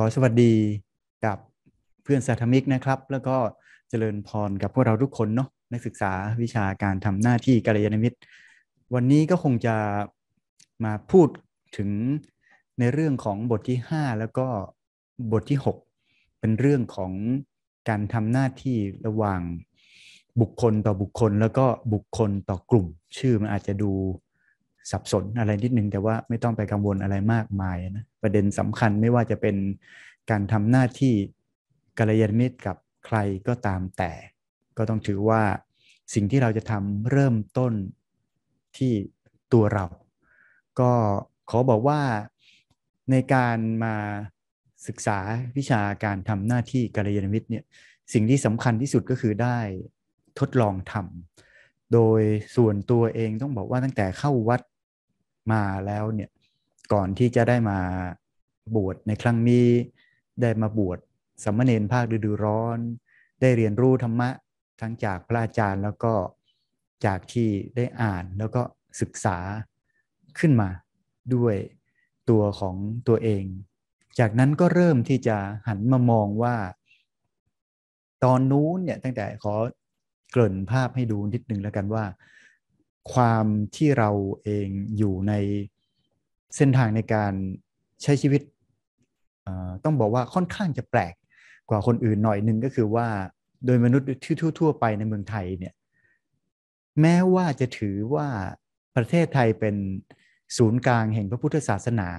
ขอสวัสดีกับเพื่อนสาธมิกนะครับ แล้วก็เจริญพรกับพวกเราทุกคนเนาะนักศึกษาวิชาการทำหน้าที่กัลยาณมิตร วันนี้ก็คงจะมาพูดถึงในเรื่องของบทที่ 5 แล้วก็บทที่ 6 เป็นเรื่องของการทำหน้าที่ระหว่าง บุคคลต่อบุคคลแล้วก็บุคคลต่อกลุ่มชื่อมันอาจจะดูสับสนอะไรนิดนึงแต่ว่าไม่ต้องไปกังวลอะไรมากมายนะประเด็นสำคัญไม่ว่าจะเป็นการทำหน้าที่กัลยาณมิตรกับใครก็ตามแต่ ก็ต้องถือว่าสิ่งที่เราจะทำเริ่มต้นที่ตัวเราก็ขอบอกว่าในการมาศึกษาวิชาการทำหน้าที่กัลยาณมิตรเนี่ยสิ่งที่สำคัญที่สุดก็คือได้ทดลองทำโดยส่วนตัวเองต้องบอกว่าตั้งแต่เข้าวัดมาแล้วเนี่ย ก่อนที่จะได้มาบวชในครั้งนี้ ได้มาบวชสมณเณรภาคฤดูร้อน ได้เรียนรู้ธรรมะทั้งจากพระอาจารย์แล้วก็จากที่ได้อ่านแล้วก็ศึกษาขึ้นมาด้วยตัวของตัวเอง จากนั้นก็เริ่มที่จะหันมามองว่า ตอนนู้นเนี่ย ตั้งแต่ขอเกริ่นภาพให้ดูนิดนึงแล้วกันว่าความที่เราเองอยู่ในเส้นทางในการใช้ชีวิตต้องบอกว่าค่อนข้างจะแปลกกว่าคนอื่นหน่อยหนึ่งก็คือว่าโดยมนุษย์ทั่วๆไปในเมืองไทยเนี่ยแม้ว่าจะถือว่าประเทศไทยเป็นศูนย์กลางแห่งพระพุทธศาสนา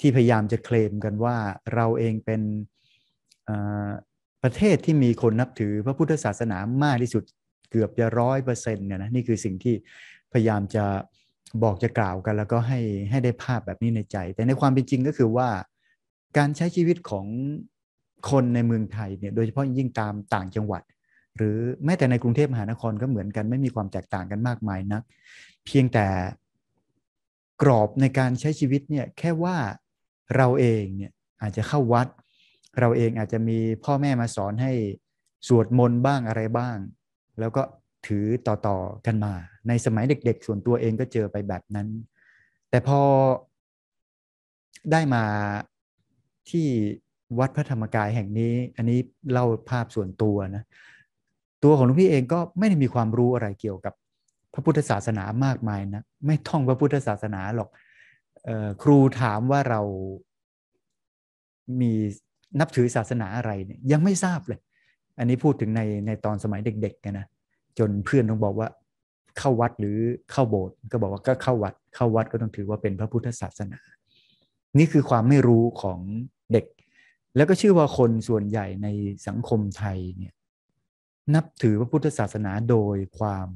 ที่พยายามจะเคลมกันว่าเราเองเป็นประเทศที่มีคนนับถือพระพุทธศาสนามากที่สุดเกือบจะร้อยเปอร์เซ็นต์เนี่ยนะ นี่คือสิ่งที่พยายามจะบอกจะกล่าวกัน แล้วก็ให้ให้ได้ภาพแบบนี้ในใจ แต่ในความเป็นจริงก็คือว่าการใช้ชีวิตของคนในเมืองไทยเนี่ยโดยเฉพาะยิ่งตามต่างจังหวัด หรือแม้แต่ในกรุงเทพมหานครก็เหมือนกันไม่มีความแตกต่างกันมากมายนะักเพียงแต่กรอบในการใช้ชีวิตเนี่ยแค่ว่าเราเองเนี่ยอาจจะเข้าวัดเราเองอาจจะมีพ่อแม่มาสอนให้สวดมนต์บ้างอะไรบ้างแล้วก็ถือต่อๆกันมา ในสมัยเด็กๆ ส่วนตัวเองก็เจอไปแบบนั้น แต่พอได้มาที่วัดพระธรรมกายแห่งนี้ อันนี้เล่าภาพส่วนตัวนะ ตัวของหลวงพี่เองก็ไม่ได้มีความรู้อะไรเกี่ยวกับพระพุทธศาสนามากมายนะ ไม่ท่องพระพุทธศาสนาหรอกออครูถามว่าเรา มีนับถือศาสนาอะไรเนี่ยยังไม่ทราบเลยอันนี้พูดถึงในในตอนสมัยเด็กๆ กันะ จนเพื่อนต้องบอกว่าเข้าวัดหรือเข้าโบสถ์ก็บอกว่าก็เข้าวัดเข้าวัดก็ต้องถือว่าเป็นพระพุทธศาสนา นี่คือความไม่รู้ของเด็ก แล้วก็ชื่อว่าคนส่วนใหญ่ในสังคมไทยเนี่ยนับถือพระพุทธศาสนาโดยความ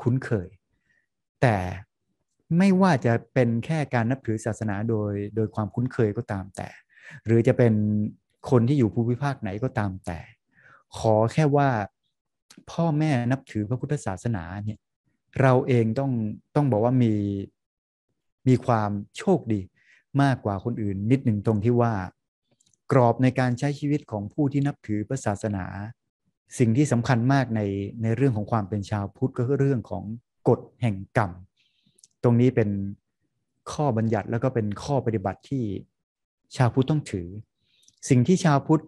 คุ้นเคย แต่ไม่ว่าจะเป็นแค่การนับถือศาสนาโดยโดยความคุ้นเคยก็ตามแต่ หรือจะเป็นคนที่อยู่ภูมิภาคไหนก็ตามแต่ขอแค่ว่าพ่อแม่นับถือพระพุทธศาสนาเนี่ยเราเองต้องต้องบอกว่ามีมีความโชคดีมากกว่าคนอื่นนิดหนึ่งตรงที่ว่า กรอบในการใช้ชีวิตของผู้ที่นับถือพระศาสนา สิ่งที่สำคัญมากในในเรื่องของความเป็นชาวพุทธ ก็คือเรื่องของกฎแห่งกรรมตรงนี้เป็นข้อบัญญัติแล้วก็เป็นข้อปฏิบัติที่ชาวพุทธต้องถือ สิ่งที่ชาวพุทธ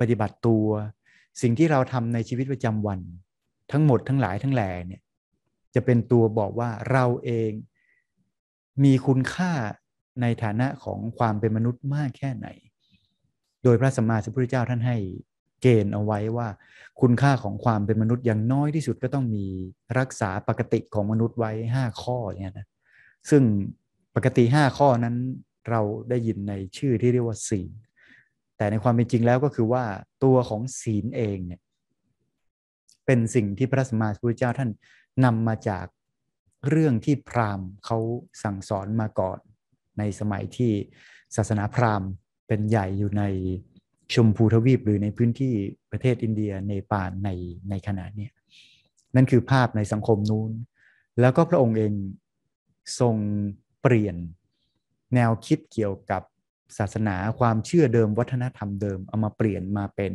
ปฏิบัติตัวสิ่งที่เราทำในชีวิตประจำวันทั้งหมดทั้งหลายทั้งแหล่เนี่ยจะเป็นตัวบอกว่าเราเอง มีคุณค่าในฐานะของความเป็นมนุษย์มากแค่ไหน โดยพระสัมมาสัมพุทธเจ้าท่านให้เกณฑ์เอาไว้ว่า คุณค่าของความเป็นมนุษย์อย่างน้อยที่สุดก็ต้องมีรักษาปกติของมนุษย์ไว้ 5 ข้อเนี่ยนะซึ่งปกติ 5 ข้อนั้นเราได้ยินในชื่อที่เรียกว่าศีลแต่ในความเป็นจริงแล้วก็คือว่าตัวของศีลเองเนี่ยเป็นสิ่งที่พระสัมมาสัมพุทธเจ้าท่านนำมาจากเรื่องที่พราหมณ์เขาสั่งสอนมาก่อน ในสมัยที่ศาสนาพราหมณ์เป็นใหญ่อยู่ใน ชมพูทวีปหรือในพื้นที่ประเทศอินเดียเนปาลในในขณะนี้นั่นคือภาพในสังคมนู้นแล้วก็พระองค์เองทรงเปลี่ยนแนวคิดเกี่ยวกับศาสนาความเชื่อเดิมวัฒนธรรมเดิมเอามาเปลี่ยนมาเป็น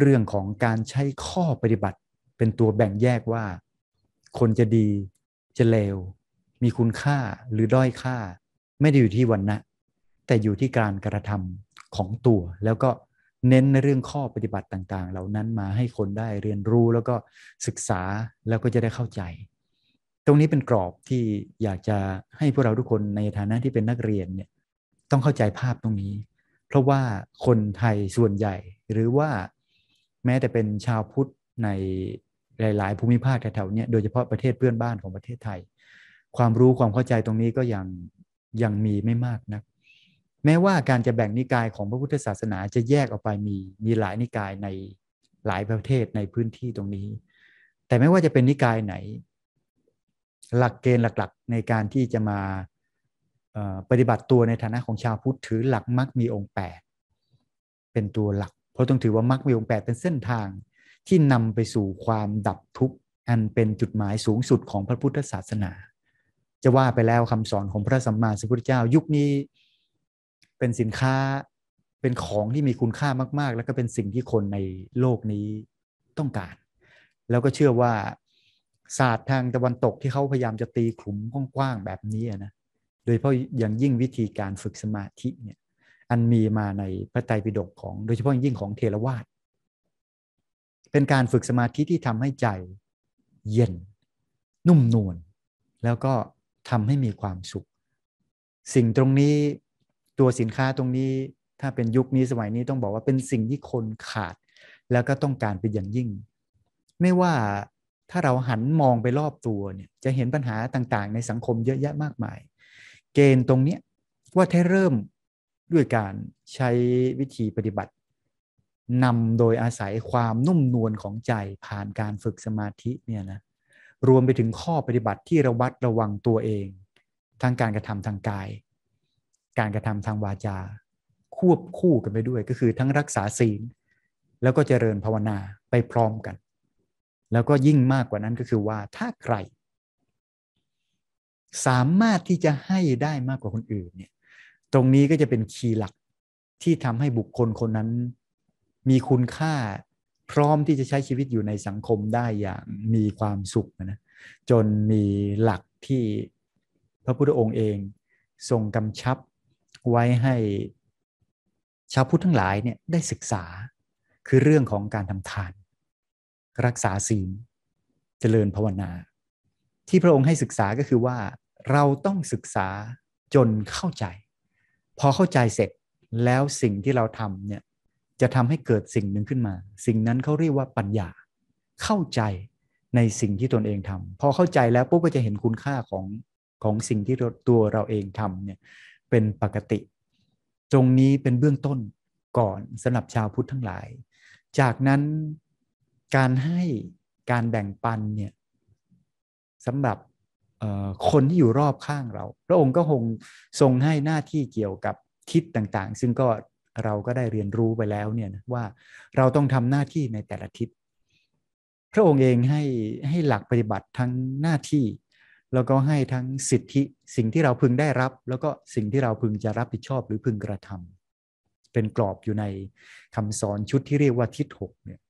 เรื่องของการใช้ข้อปฏิบัติ เป็นตัวแบ่งแยกว่าคนจะดีจะเลว มีคุณค่าหรือด้อยค่า ไม่ได้อยู่ที่วันนะ แต่อยู่ที่การกระทำของตัว แล้วก็เน้นในเรื่องข้อปฏิบัติต่าง ๆ เหล่านั้นมาให้คนได้เรียนรู้แล้วก็ศึกษาแล้วก็จะได้เข้าใจ ตรงนี้เป็นกรอบที่อยากจะให้พวกเราทุกคนในฐานะที่เป็นนักเรียนเนี่ยต้องเข้าใจภาพตรงนี้ เพราะว่าคนไทยส่วนใหญ่ หรือว่าแม้แต่เป็นชาวพุทธในหลาย ๆ ภูมิภาคแถวๆนี้โดยเฉพาะประเทศเพื่อนบ้านของประเทศไทย ความรู้ความเข้าใจตรงนี้ก็ยังยังมีไม่มากนะักแม้ว่าการจะแบ่งนิกายของพระพุทธศาสนา จะแยกออกไปมีมีหลายนิกายในหลายประเทศในพื้นที่ตรงนี้ แต่ไม่ว่าจะเป็นนิกายไหน หลักเกณฑ์หลัก ๆ ในการที่จะมาปฏิบัติตัวในฐานะของชาวพุทธถือหลักมรรคมีองค์ 8 เป็นตัวหลัก เพราะต้องถือว่ามรรคมีองค์8เป็นเส้นทางที่นำไปสู่ความดับทุกข์อันเป็นจุดหมายสูงสุดของพระพุทธศาสนา จะว่าไปแล้วคำสอนของพระสัมมาสัมพุทธเจ้ายุคนี้ เป็นสินค้าเป็นของที่มีคุณค่ามาก ๆ แล้วก็เป็นสิ่งที่คนในโลกนี้ต้องการ แล้วก็เชื่อว่าศาสตร์ทางตะวันตกที่เขาพยายามจะตีขลุมกว้างๆแบบนี้นะโดยเฉพาะอย่างยิ่งวิธีการฝึกสมาธิเนี่ยอันมีมาในพระไตรปิฎกของ โดยเฉพาะยิ่งของเทรวาสเป็นการฝึกสมาธิที่ทำให้ใจเย็น นุ่มนวลแล้วก็ทำให้มีความสุข สิ่งตรงนี้ตัวสินค้าตรงนี้ถ้าเป็นยุคนี้สมัยนี้ต้องบอกว่าเป็นสิ่งที่คนขาด แล้วก็ต้องการเป็นอย่างยิ่ง ไม่ว่าถ้าเราหันมองไปรอบตัวเนี่ยจะเห็นปัญหาต่างๆในสังคมเยอะแยะมากมายเกณฑ์ตรงนี้ว่าถ้าเริ่มด้วยการใช้วิธีปฏิบัตินำโดยอาศัยความนุ่มนวลของใจผ่านการฝึกสมาธิเนี่ยนะรวมไปถึงข้อปฏิบัติที่ระวัดระวังตัวเอง ทั้งการกระทำทางกาย การกระทำทางวาจา ควบคู่กันไปด้วยก็คือทั้งรักษาศีล แล้วก็เจริญภาวนาไปพร้อมกัน แล้วก็ยิ่งมากกว่านั้นก็คือว่าถ้าใครสามารถที่จะให้ได้มากกว่าคนอื่นเนี่ย ตรงนี้ก็จะเป็นคีย์หลักที่ทำให้บุคคลคนนั้น มีคุณค่าพร้อมที่จะใช้ชีวิตอยู่ในสังคมได้อย่างมีความสุขนะจนมีหลักที่พระพุทธองค์เอง ทรงกำชับไว้ให้ชาวพุทธทั้งหลายเนี่ยได้ศึกษาคือเรื่องของการทำทานรักษาศีลเจริญภาวนา ที่พระองค์ให้ศึกษาก็คือว่าเราต้องศึกษาจนเข้าใจ พอเข้าใจเสร็จแล้วสิ่งที่เราทำเนี่ยจะทำให้เกิดสิ่งหนึ่งขึ้นมา สิ่งนั้นเขาเรียกว่าปัญญา เข้าใจในสิ่งที่ตนเองทำพอเข้าใจแล้ว ปุ๊บก็จะเห็นคุณค่าของของสิ่งที่ตัวเราเองทำเนี่ยเป็นปกติ ตรงนี้เป็นเบื้องต้นก่อนสำหรับชาวพุทธทั้งหลาย จากนั้นการให้การแบ่งปันเนี่ยสำหรับคนที่อยู่รอบข้างเรา พระองค์ก็คงทรงให้หน้าที่เกี่ยวกับ ทิศต่างๆ ซึ่งก็เราก็ได้เรียนรู้ไปแล้วเนี่ยนะว่าเราต้องทำหน้าที่ในแต่ละทิศพระองค์เองให้ให้หลักปฏิบัติทั้งหน้าที่แล้วก็ให้ทั้งสิทธิสิ่งที่เราพึงได้รับ แล้วก็สิ่งที่เราพึงจะรับผิดชอบหรือพึงกระทำ เป็นกรอบอยู่ในคำสอนชุดที่เรียกว่า ทิศหกเนี่ย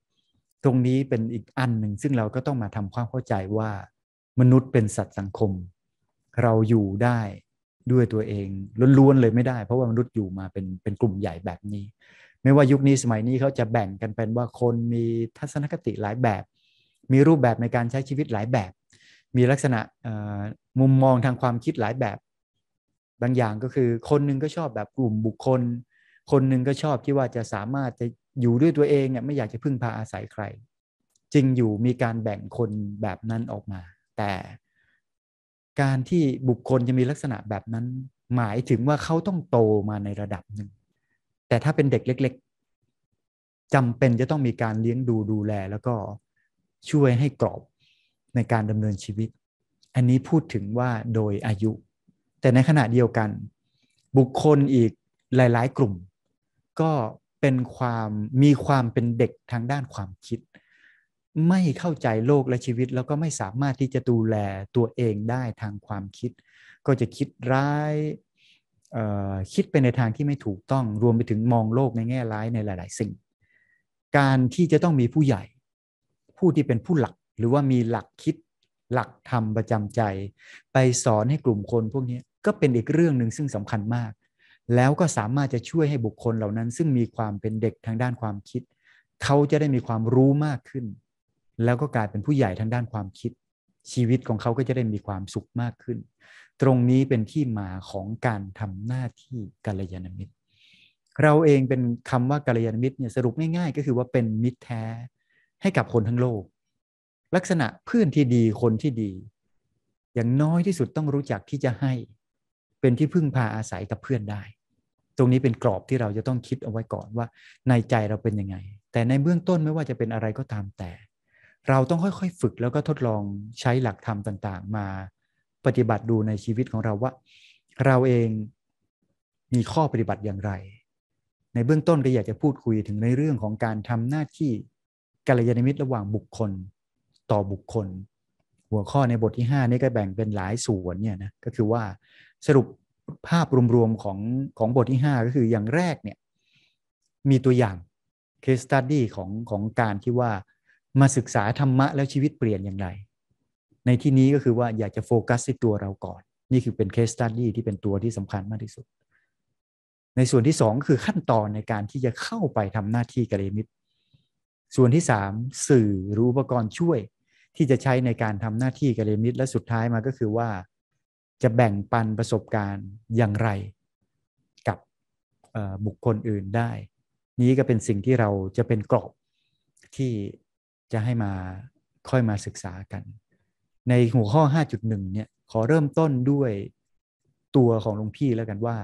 ตรงนี้เป็นอีกอันหนึ่งซึ่งเราก็ต้องมาทำความเข้าใจว่ามนุษย์เป็นสัตว์สังคม เราอยู่ได้ด้วยตัวเองล้วนๆเลยไม่ได้ เพราะว่ามนุษย์อยู่มาเป็นเป็นกลุ่มใหญ่แบบนี้ ไม่ว่ายุคนี้สมัยนี้เขาจะแบ่งกันเป็นว่าคนมีทัศนคติหลายแบบ มีรูปแบบในการใช้ชีวิตหลายแบบ มีลักษณะมุมมองทางความคิดหลายแบบ บางอย่างก็คือคนนึงก็ชอบแบบกลุ่มบุคคล คนนึงก็ชอบที่ว่าจะสามารถจะอยู่ด้วยตัวเองเนี่ยไม่อยากจะพึ่งพาอาศัยใคร จึงอยู่มีการแบ่งคนแบบนั้นออกมาแต่การที่บุคคลจะมีลักษณะแบบนั้นหมายถึงว่าเขาต้องโตมาในระดับหนึ่งแต่ถ้าเป็นเด็กเล็ก ๆจำเป็นจะต้องมีการเลี้ยงดูดูแล แล้วก็ช่วยให้กรอบในการดำเนินชีวิต อันนี้พูดถึงว่าโดยอายุ แต่ในขณะเดียวกันบุคคลอีกหลาย ๆ กลุ่ม ก็เป็นความมีความเป็นเด็กทางด้านความคิดไม่เข้าใจโลกและชีวิต แล้วก็ไม่สามารถที่จะดูแลตัวเองได้ทางความคิด ก็จะคิดร้าย คิดไปในทางที่ไม่ถูกต้องรวมไปถึงมองโลกในแง่ร้ายในหลาย ๆ สิ่ง การที่จะต้องมีผู้ใหญ่ ผู้ที่เป็นผู้หลักหรือว่ามีหลักคิดหลักธรรมประจำใจ ไปสอนให้กลุ่มคนพวกนี้ก็เป็นอีกเรื่องหนึ่งซึ่งสำคัญมาก แล้วก็สามารถจะช่วยให้บุคคลเหล่านั้น ซึ่งมีความเป็นเด็กทางด้านความคิดเขาจะได้มีความรู้มากขึ้นแล้วก็กลายเป็นผู้ใหญ่ทางด้านความคิด ชีวิตของเขาก็จะได้มีความสุขมากขึ้น ตรงนี้เป็นที่มาของการทำหน้าที่กัลยาณมิตรเราเองเป็นคำว่ากัลยาณมิตรเนี่ยสรุปง่ายๆ ก็คือว่าเป็นมิตรแท้ให้กับคนทั้งโลก ลักษณะเพื่อนที่ดีคนที่ดี อย่างน้อยที่สุดต้องรู้จักที่จะให้ เป็นที่พึ่งพาอาศัยกับเพื่อนได้ ตรงนี้เป็นกรอบที่เราจะต้องคิดเอาไว้ก่อนว่าในใจเราเป็นยังไง แต่ในเบื้องต้นไม่ว่าจะเป็นอะไรก็ตามแต่เราต้องค่อย ๆ ฝึกแล้วก็ทดลองใช้หลักธรรมต่าง ๆ มาปฏิบัติดูในชีวิตของเราว่า เราเองมีข้อปฏิบัติอย่างไร ในเบื้องต้นก็อยากจะพูดคุยถึงในเรื่องของการทำหน้าที่กัลยาณมิตรระหว่างบุคคลต่อบุคคล หัวข้อในบทที่ 5 นี่ก็แบ่งเป็นหลายส่วนเนี่ยนะก็คือว่าสรุปภาพรวมๆของของบทที่5ก็คืออย่างแรกเนี่ย มีตัวอย่างเคสตัดดี้ของของการที่ว่ามาศึกษาธรรมะแล้วชีวิตเปลี่ยนอย่างไร ในที่นี้ก็คือว่าอยากจะโฟกัสที่ตัวเราก่อน นี่คือเป็นเคสตัดดี้ที่เป็นตัวที่สำคัญมากที่สุด ในส่วนที่สองคือขั้นตอนในการที่จะเข้าไปทำหน้าที่กระเลมิตรส่วนที่สามสื่อรูอุปกรณ์ช่วยที่จะใช้ในการทำหน้าที่กระเลมิตรและสุดท้ายมาก็คือว่าจะแบ่งปันประสบการณ์อย่างไรกับบุคคลอื่นได้ นี้ก็เป็นสิ่งที่เราจะเป็นกรอบที่จะให้มาค่อยมาศึกษากัน ในหัวข้อ 5.1 เนี่ย ขอเริ่มต้นด้วยตัวของหลวงพี่แล้วกันว่า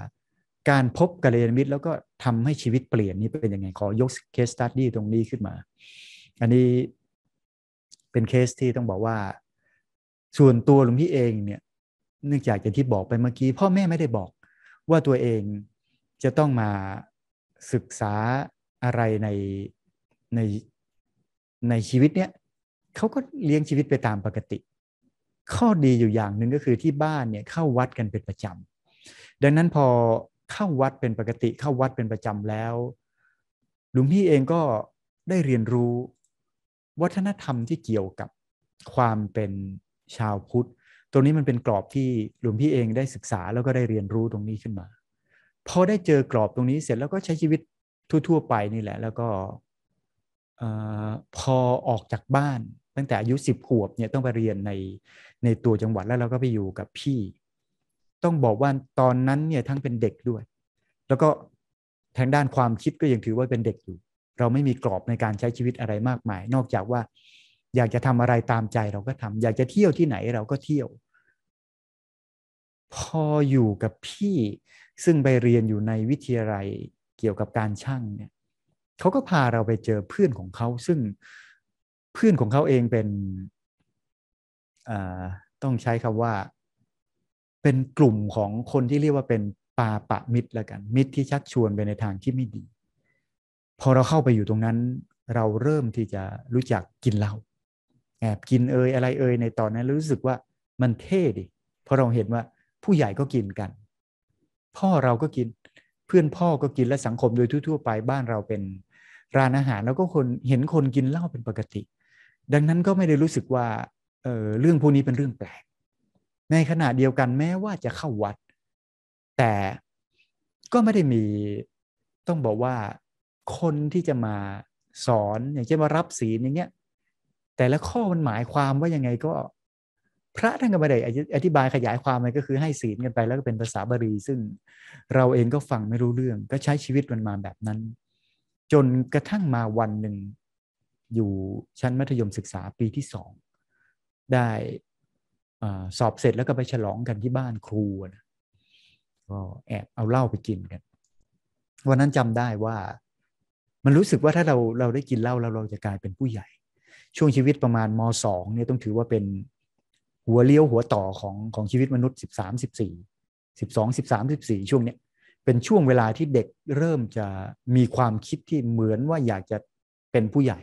การพบกัลยาณมิตรแล้วก็ทำให้ชีวิตเปลี่ยนนี่เป็นยังไง ขอยกเคสตัดดี้ตรงนี้ขึ้นมา อันนี้เป็นเคสที่ต้องบอกว่า ส่วนตัวหลวงพี่เองเนี่ย เนื่องจากอย่างที่บอกไปเมื่อกี้ พ่อแม่ไม่ได้บอกว่าตัวเองจะต้องมาศึกษาอะไรในในในชีวิตเนี้ยเขาก็เลี้ยงชีวิตไปตามปกติ ข้อดีอยู่อย่างหนึ่งก็คือที่บ้านเนี่ยเข้าวัดกันเป็นประจำ ดังนั้นพอเข้าวัดเป็นปกติ เข้าวัดเป็นประจำแล้ว หลวงพี่เองก็ได้เรียนรู้ วัฒนธรรมที่เกี่ยวกับความเป็นชาวพุทธตรงนี้มันเป็นกรอบที่หลวงพี่เองได้ศึกษาแล้วก็ได้เรียนรู้ตรงนี้ขึ้นมา พอได้เจอกรอบตรงนี้เสร็จแล้วก็ใช้ชีวิตทั่ว ๆ ไปนี่แหละ แล้วก็อพอออกจากบ้านตั้งแต่อายุสิบขวบเนี่ยต้องไปเรียนในในตัวจังหวัดแล้วเราก็ไปอยู่กับพี่ ต้องบอกว่าตอนนั้นเนี่ยทั้งเป็นเด็กด้วย แล้วก็ทางด้านความคิดก็ยังถือว่าเป็นเด็กอยู่ เราไม่มีกรอบในการใช้ชีวิตอะไรมากมาย นอกจากว่า อยากจะทำอะไรตามใจเราก็ทำ อยากจะเที่ยวที่ไหนเราก็เที่ยว พออยู่กับพี่ ซึ่งไปเรียนอยู่ในวิทยาลัยเกี่ยวกับการช่างเนี่ยเขาก็พาเราไปเจอเพื่อนของเขาซึ่งเพื่อนของเขาเองเป็น ต้องใช้คำว่า เป็นกลุ่มของคนที่เรียกว่าเป็นปาปะมิตรละกัน มิตรที่ชักชวนไปในทางที่ไม่ดี พอเราเข้าไปอยู่ตรงนั้น เราเริ่มที่จะรู้จักกินเหล้าแอบกินเอยอะไรเอยในตอนนั้นรู้สึกว่ามันเท่ดิเพราะเราเห็นว่าผู้ใหญ่ก็กินกัน พ่อเราก็กินเพื่อนพ่อก็กินและสังคมโดยทั่ว ๆ ไปบ้านเราเป็นร้านอาหารแล้วก็คนเห็นคนกินเหล้าเป็นปกติ ดังนั้นก็ไม่ได้รู้สึกว่าเเรื่องพวกนี้เป็นเรื่องแปลกในขณะเดียวกันแม้ว่าจะเข้าวัด แต่ก็ไม่ได้มีต้องบอกว่าคนที่จะมาสอน อย่างเช่นว่ารับศีลอย่างเงี้ย แต่ละข้อมันหมายความว่ายังไงก็ พระท่านก็ไม่ได้อธิบายขยายความมันก็คือให้ศีลกันไปแล้วก็เป็นภาษาบาลีซึ่งเราเองก็ฟังไม่รู้เรื่อง ก็ใช้ชีวิตมันมาแบบนั้นจนกระทั่งมาวันหนึ่งอยู่ชั้นมัธยมศึกษาปีที่สอง ได้สอบเสร็จแล้วก็ไปฉลองกันที่บ้านครูนะก็แอบเอาเหล้าไปกินกัน วันนั้นจำได้ว่ามันรู้สึกว่าถ้าเราเราได้กินเหล้าแล้วเราจะกลายเป็นผู้ใหญ่ ช่วงชีวิตประมาณมสองเนี่ยต้องถือว่าเป็นหัวเลี้ยวหัวต่อของ ของชีวิตมนุษย์สิบสามสิบสี่สิบสองสิบสามสิบสี่ช่วงเนี้ยเป็น ช่วงเวลาที่เด็กเริ่มจะมีความคิดที่เหมือนว่าอยากจะเป็นผู้ใหญ่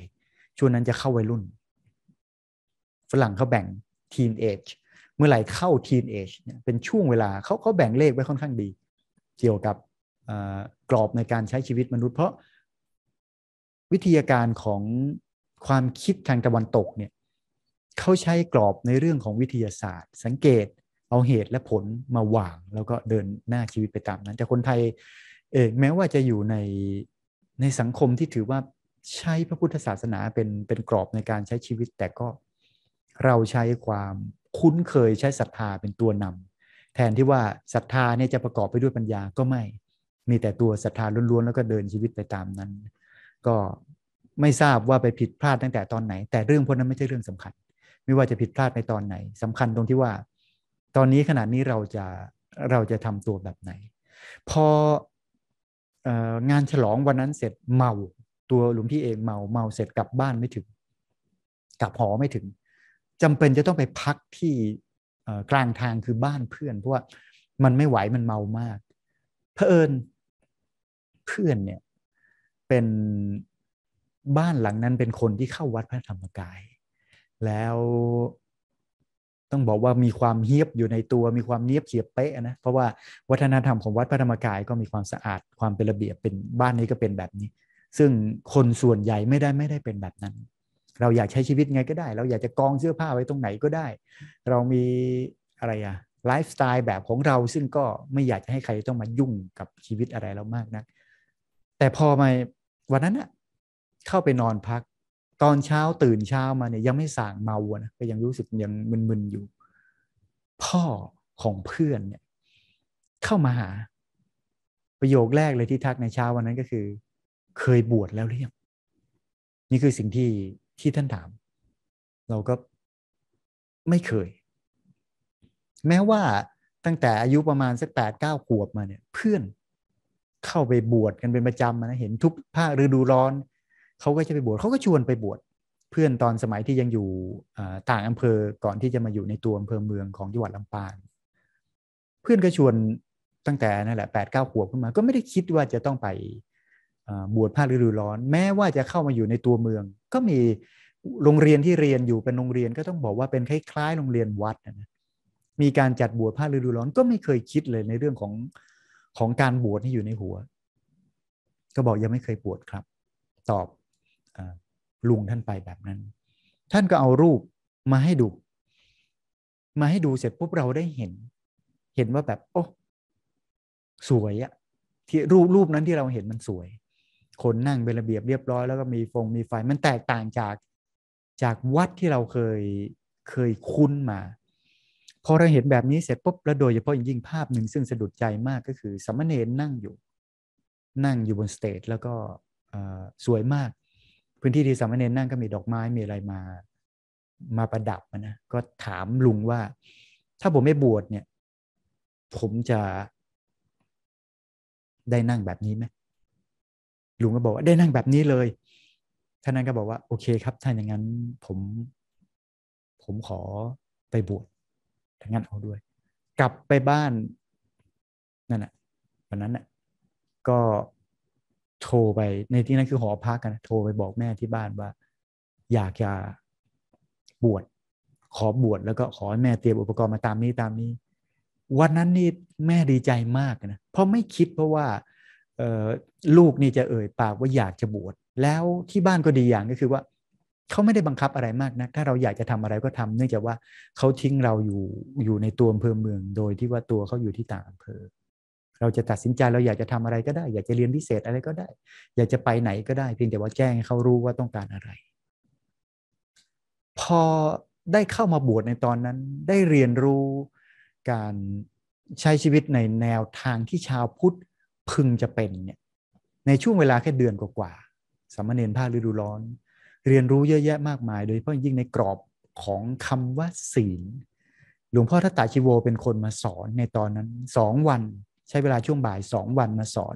ช่วงนั้นจะเข้าวัยรุ่น ฝรั่งเขาแบ่ง teen age เมื่อไหร่เข้า teen age เนี่ยเป็นช่วงเวลาเขาเขาแบ่งเลขไว้ค่อนข้างดี เกี่ยวกับกรอบในการใช้ชีวิตมนุษย์เพราะ วิทยาการของความคิดทางตะวันตกเนี่ยเขาใช้กรอบในเรื่องของวิทยาศาสตร์ สังเกตเอาเหตุและผลมาหว่างแล้วก็เดินหน้าชีวิตไปตามนั้น แต่คนไทยเองแม้ว่าจะอยู่ในในสังคมที่ถือว่าใช้พระพุทธศาสนาเป็นเป็นกรอบในการใช้ชีวิต แต่ก็เราใช้ความคุ้นเคยใช้ศรัทธาเป็นตัวนำ แทนที่ว่าศรัทธาเนี่ยจะประกอบไปด้วยปัญญาก็ไม่ มีแต่ตัวศรัทธาล้วนๆแล้วก็เดินชีวิตไปตามนั้น ก็ไม่ทราบว่าไปผิดพลาดตั้งแต่ตอนไหน แต่เรื่องพวกนั้นไม่ใช่เรื่องสำคัญ ไม่ว่าจะผิดพลาดในตอนไหน สำคัญตรงที่ว่าตอนนี้ขนาดนี้เราจะเราจะทำตัวแบบไหนพองานฉลองวันนั้นเสร็จเมาตัวหลวงพี่เองเมาเมาเสร็จกลับบ้านไม่ถึงกลับหอไม่ถึง จำเป็นจะต้องไปพักที่กลางทางคือบ้านเพื่อนเพราะว่ามันไม่ไหวมันเมามากเพอเอิญเพื่อนเนี่ยเป็นบ้านหลังนั้นเป็นคนที่เข้าวัดพระธรรมกาย แล้วต้องบอกว่ามีความเฮียบอยู่ในตัวมีความเนียบเฉียบเป๊ะนะเพราะว่าวัฒนธรรมของวัดพระธรรมกายก็มีความสะอาดความเป็นระเบียบเป็นบ้านนี้ก็เป็นแบบนี้ ซึ่งคนส่วนใหญ่ไม่ได้ไม่ได้เป็นแบบนั้น เราอยากใช้ชีวิตไงก็ได้ เราอยากจะกองเสื้อผ้าไว้ตรงไหนก็ได้ เรามีอะไรอะไลฟ์สไตล์แบบของเราซึ่งก็ไม่อยากจะให้ใครต้องมายุ่งกับชีวิตอะไรเรามากนะักแต่พอมาวันนั้นอะเข้าไปนอนพักตอนเช้าตื่นเช้ามาเนี่ยยังไม่สาง เมานะก็ยังรู้สึกยังมึนๆอยู่ พ่อของเพื่อนเนี่ย เข้ามาหาประโยคแรกเลยที่ทักในเช้าวันนั้นก็คือ เคยบวชแล้วหรือยังนี่คือสิ่งที่ที่ท่านถาม เราก็ไม่เคย แม้ว่าตั้งแต่อายุประมาณสักแปดเก้าขวบมาเนี่ย เพื่อนเข้าไปบวชกันเป็นประจำนะเห็นทุกภาคฤดูร้อนเขาก็จะไปบวช เขาก็ชวนไปบวชเพื่อนตอนสมัยที่ยังอยู่ต่างอำเภอก่อนที่จะมาอยู่ในตัวอำเภอเมืองของจังหวัดลำปาง เพื่อนก็ชวนตั้งแต่นั่นแหละแปดเก้าขวบขึ้นมาก็ไม่ได้คิดว่าจะต้องไปบวชผ้าฤดูร้อน แม้ว่าจะเข้ามาอยู่ในตัวเมือง ก็มีโรงเรียนที่เรียนอยู่เป็นโรงเรียนก็ต้องบอกว่าเป็นคล้ายๆโรงเรียนวัดนะมีการจัดบวชผ้าฤดูร้อน ก็ไม่เคยคิดเลยในเรื่องของของการบวชที่อยู่ในหัว ก็บอกยังไม่เคยบวชครับ ตอบลุงท่านไปแบบนั้น ท่านก็เอารูปมาให้ดู มาให้ดูเสร็จปุ๊บเราได้เห็น เห็นว่าแบบโอ้สวยอะที่รูปรูปนั้นที่เราเห็นมันสวย คนนั่งเป็นระเบียบเรียบร้อย แล้วก็มีฟงมีไฟ มันแตกต่างจาก จากวัดที่เราเคย เคยคุ้นมา พอเราเห็นแบบนี้ เสร็จปุ๊บแล้วโดยเฉพาะยิ่งภาพหนึ่งซึ่งสะดุดใจมากก็คือสมณเณรนั่งอยู่ นั่งอยู่บนสเตจแล้วก็สวยมากพื้นที่ที่สามเณรนั่งก็มี ดอกไม้มีอะไรมา มาประดับนะ ก็ถามลุงว่า ถ้าผมไม่บวชเนี่ย ผมจะ ได้นั่งแบบนี้ไหมลุงก็บอกว่าได้นั่งแบบนี้เลยท่านนั้นก็บอกว่า โอเคครับถ้าอย่างนั้น ผม ผมขอไปบวชถ้างั้นเอาด้วย กลับไปบ้านนั่นแหะวันนั้นน่ะ ก็โทรไปในที่นั้นคือหอพักกันโทรไปบอกแม่ที่บ้านว่าอยากจะบวชขอบวชแล้วก็ขอให้แม่เตรียมอุปกรณ์มาตามนี้ตามนี้ วันนั้นนี่แม่ดีใจมากนะเพราะไม่คิดเพราะว่าลูกนี่จะเอ่ยปากว่าอยากจะบวชแล้วที่บ้านก็ดีอย่างก็คือว่า เขาไม่ได้บังคับอะไรมากนะถ้าเราอยากจะทำอะไรก็ทำ เนื่องจากว่าเขาทิ้งเราอยู่อยู่ในตัวอำเภอเมือง โดยที่ว่าตัวเขาอยู่ที่ต่างอำเภอเราจะตัดสินใจเราอยากจะทำอะไรก็ได้ อยากจะเรียนพิเศษอะไรก็ได้ อยากจะไปไหนก็ได้ เพียงแต่ว่าแจ้งให้เขารู้ว่าต้องการอะไร พอได้เข้ามาบวชในตอนนั้น ได้เรียนรู้การใช้ชีวิตในแนวทางที่ชาวพุทธพึงจะเป็นเนี่ย ในช่วงเวลาแค่เดือนกว่าๆสามเณรภาคฤดูร้อน เรียนรู้เยอะแยะมากมาย โดยเฉพาะยิ่งในกรอบของคำว่าศีลหลวงพ่อทัตตาชิโวเป็นคนมาสอนในตอนนั้นสองวันใช้เวลาช่วงบ่ายสองวันมาสอน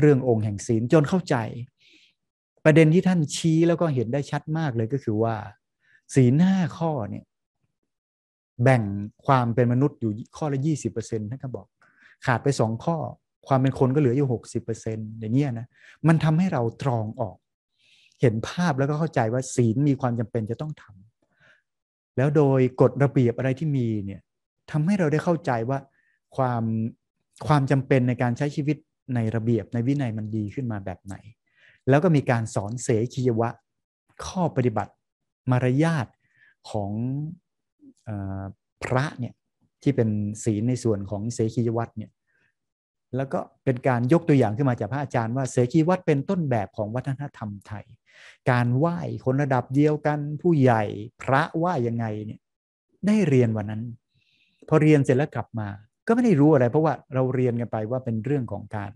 เรื่ององค์แห่งศีลจนเข้าใจ ประเด็นที่ท่านชี้แล้วก็เห็นได้ชัดมากเลยก็คือว่า ศีลห้าข้อเนี่ย แบ่งความเป็นมนุษย์อยู่ข้อละยี่สิบเปอร์เซ็นต์ท่านก็บอกขาดไปสองข้อ ความเป็นคนก็เหลืออยู่หกสิบเปอร์เซ็นต์อย่างเงี้ยนะมันทำให้เราตรองออก เห็นภาพแล้วก็เข้าใจว่าศีลมีความจำเป็นจะต้องทำ แล้วโดยกฎระเบียบอะไรที่มีเนี่ยทำให้เราได้เข้าใจว่าความความจำเป็นในการใช้ชีวิตในระเบียบในวินัยมันดีขึ้นมาแบบไหน แล้วก็มีการสอนเสขียวะข้อปฏิบัติมารยาทของอพระเนี่ยที่เป็นศีลในส่วนของเสขียวัตเนี่ยแล้วก็เป็นการยกตัวอย่างขึ้นมาจากพระอาจารย์ว่า เสกียวัดเป็นต้นแบบของวัฒนธรรมไทย การไหว้คนระดับเดียวกันผู้ใหญ่พระไหว้ยังไงเนี่ยได้เรียนวันนั้นพอเรียนเสร็จแล้วกลับมาก็ไม่ได้รู้อะไร เพราะว่าเราเรียนกันไปว่าเป็นเรื่องของการ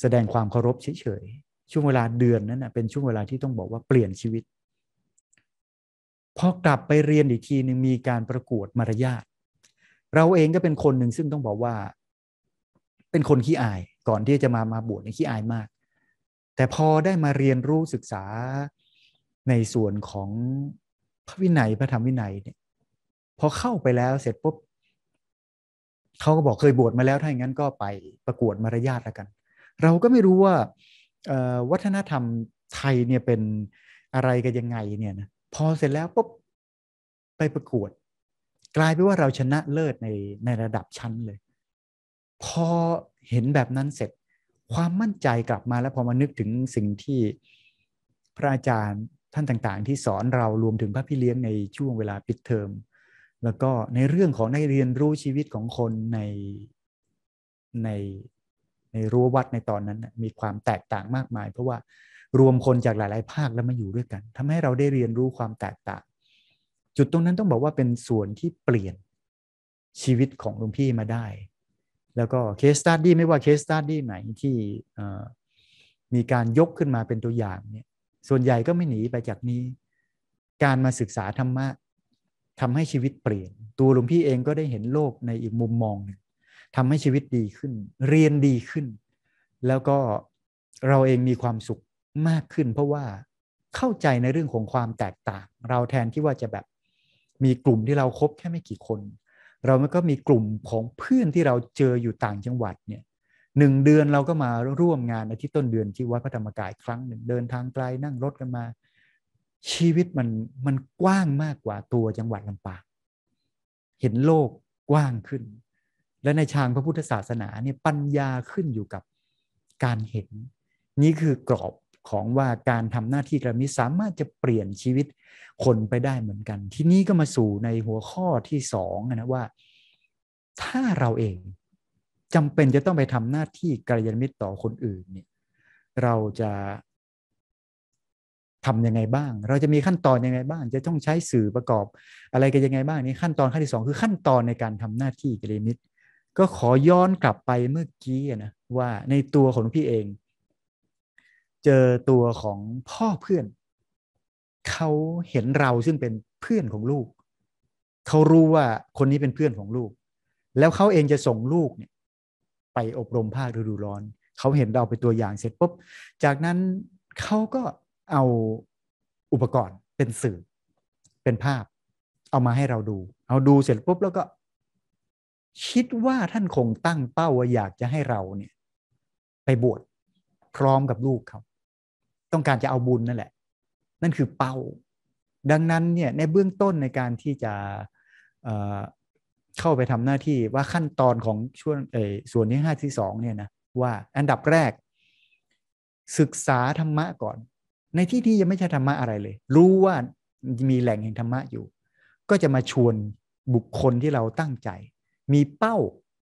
แสดงความเคารพเฉยๆช่วงเวลาเดือนนั้นนะเป็นช่วงเวลาที่ต้องบอกว่าเปลี่ยนชีวิตพอกลับไปเรียนอีกทีหนึ่งมีการประกวดมารยาทเราเองก็เป็นคนหนึ่งซึ่งต้องบอกว่าเป็นคนขี้อาย ก่อนที่จะมามาบวชในขี้อายมาก แต่พอได้มาเรียนรู้ศึกษาในส่วนของพระวินัยพระธรรมวินัยเนี่ยพอเข้าไปแล้วเสร็จปุ๊บเขาก็บอกเคยบวชมาแล้วถ้าอย่างนั้นก็ไปประกวด มารยาทแล้วกัน เราก็ไม่รู้ว่าวัฒนธรรมไทยเนี่ยเป็นอะไรกันยังไงเนี่ยนะพอเสร็จแล้วปุ๊บไปประกวด กลายไปว่าเราชนะเลิศในในระดับชั้นเลย พอเห็นแบบนั้นเสร็จความมั่นใจกลับมาแล้วพอมานึกถึงสิ่งที่พระอาจารย์ท่านต่าง ๆ ที่สอนเรารวมถึงพระพี่เลี้ยงในช่วงเวลาปิดเทอมแล้วก็ในเรื่องของในเรียนรู้ชีวิตของคนใน ในในรั้ววัดในตอนนั้นมีความแตกต่างมากมาย เพราะว่ารวมคนจากหลาย ๆภาคแล้วมาอยู่ด้วยกัน ทำให้เราได้เรียนรู้ความแตกต่าง จุดตรงนั้นต้องบอกว่าเป็นส่วนที่เปลี่ยนชีวิตของลุงพี่มาได้ แล้วก็เคสตัดดี้ไม่ว่าเคสตัดดี้ไหนที่มีการยกขึ้นมาเป็นตัวอย่างเนี่ยส่วนใหญ่ก็ไม่หนีไปจากนี้การมาศึกษาธรรมะทำให้ชีวิตเปลี่ยน ตัวหลวงพี่เองก็ได้เห็นโลกในอีกมุมมองหนึ่งทำให้ชีวิตดีขึ้น เรียนดีขึ้น แล้วก็เราเองมีความสุขมากขึ้น เพราะว่าเข้าใจในเรื่องของความแตกต่าง เราแทนที่ว่าจะแบบมีกลุ่มที่เราครบแค่ไม่กี่คน เราก็มีกลุ่มของเพื่อนที่เราเจออยู่ต่างจังหวัดเนี่ยหนึ่งเดือนเราก็มาร่วมงานอาทิตย์ต้นเดือนที่วัดพระธรรมกายครั้งหนึ่งเดินทางไกลนั่งรถกันมาชีวิตมันมันกว้างมากกว่าตัวจังหวัดลำปางเห็นโลกกว้างขึ้น และในทางพระพุทธศาสนาเนี่ยปัญญาขึ้นอยู่กับการเห็น นี่คือกรอบของว่าการทำหน้าที่กระมิสามารถจะเปลี่ยนชีวิตคนไปได้เหมือนกัน ที่นี้ก็มาสู่ในหัวข้อที่สองนะว่า ถ้าเราเองจำเป็นจะต้องไปทำหน้าที่กระยานมิตรต่อคนอื่น เนี่ย เราจะทํำยังไงบ้าง เราจะมีขั้นตอนยังไงบ้าง จะต้องใช้สื่อประกอบ อะไรกันยังไงบ้างนี่ขั้นตอนขั้นที่2คือขั้นตอนในการทำหน้าที่กิเลมิตรก็ขอย้อนกลับไปเมื่อกี้นะ ว่าในตัวของพี่เอง เจอตัวของพ่อเพื่อนเขาเห็นเราซึ่งเป็นเพื่อนของลูก เขารู้ว่าคนนี้เป็นเพื่อนของลูก แล้วเขาเองจะส่งลูกเนี่ย ไปอบรมภาคฤดูร้อนเขาเห็นเราเป็นตัวอย่างเสร็จปุ๊บจากนั้นเขาก็เอาอุปกรณ์เป็นสื่อ เป็นภาพ เอามาให้เราดู เอาดูเสร็จปุ๊บแล้วก็คิดว่าท่านคงตั้งเป้าว่าอยากจะให้เราเนี่ย ไปบวชพร้อมกับลูกเขาต้องการจะเอาบุญนั่นแหละ นั่นคือเป้า ดังนั้นเนี่ย ในเบื้องต้นในการที่จะเเข้าไปทำหน้าที่ว่าขั้นตอนของช่วงส่วนที่ห้าที่สองเนี่ยนะ ว่าอันดับแรก ศึกษาธรรมะก่อนในที่ที่ยังไม่ใช่ธรรมะ อะไรเลย รู้ว่ามีแหล่งแห่งธรรมะอยู่ ก็จะมาชวนบุคคลที่เราตั้งใจ มีเป้า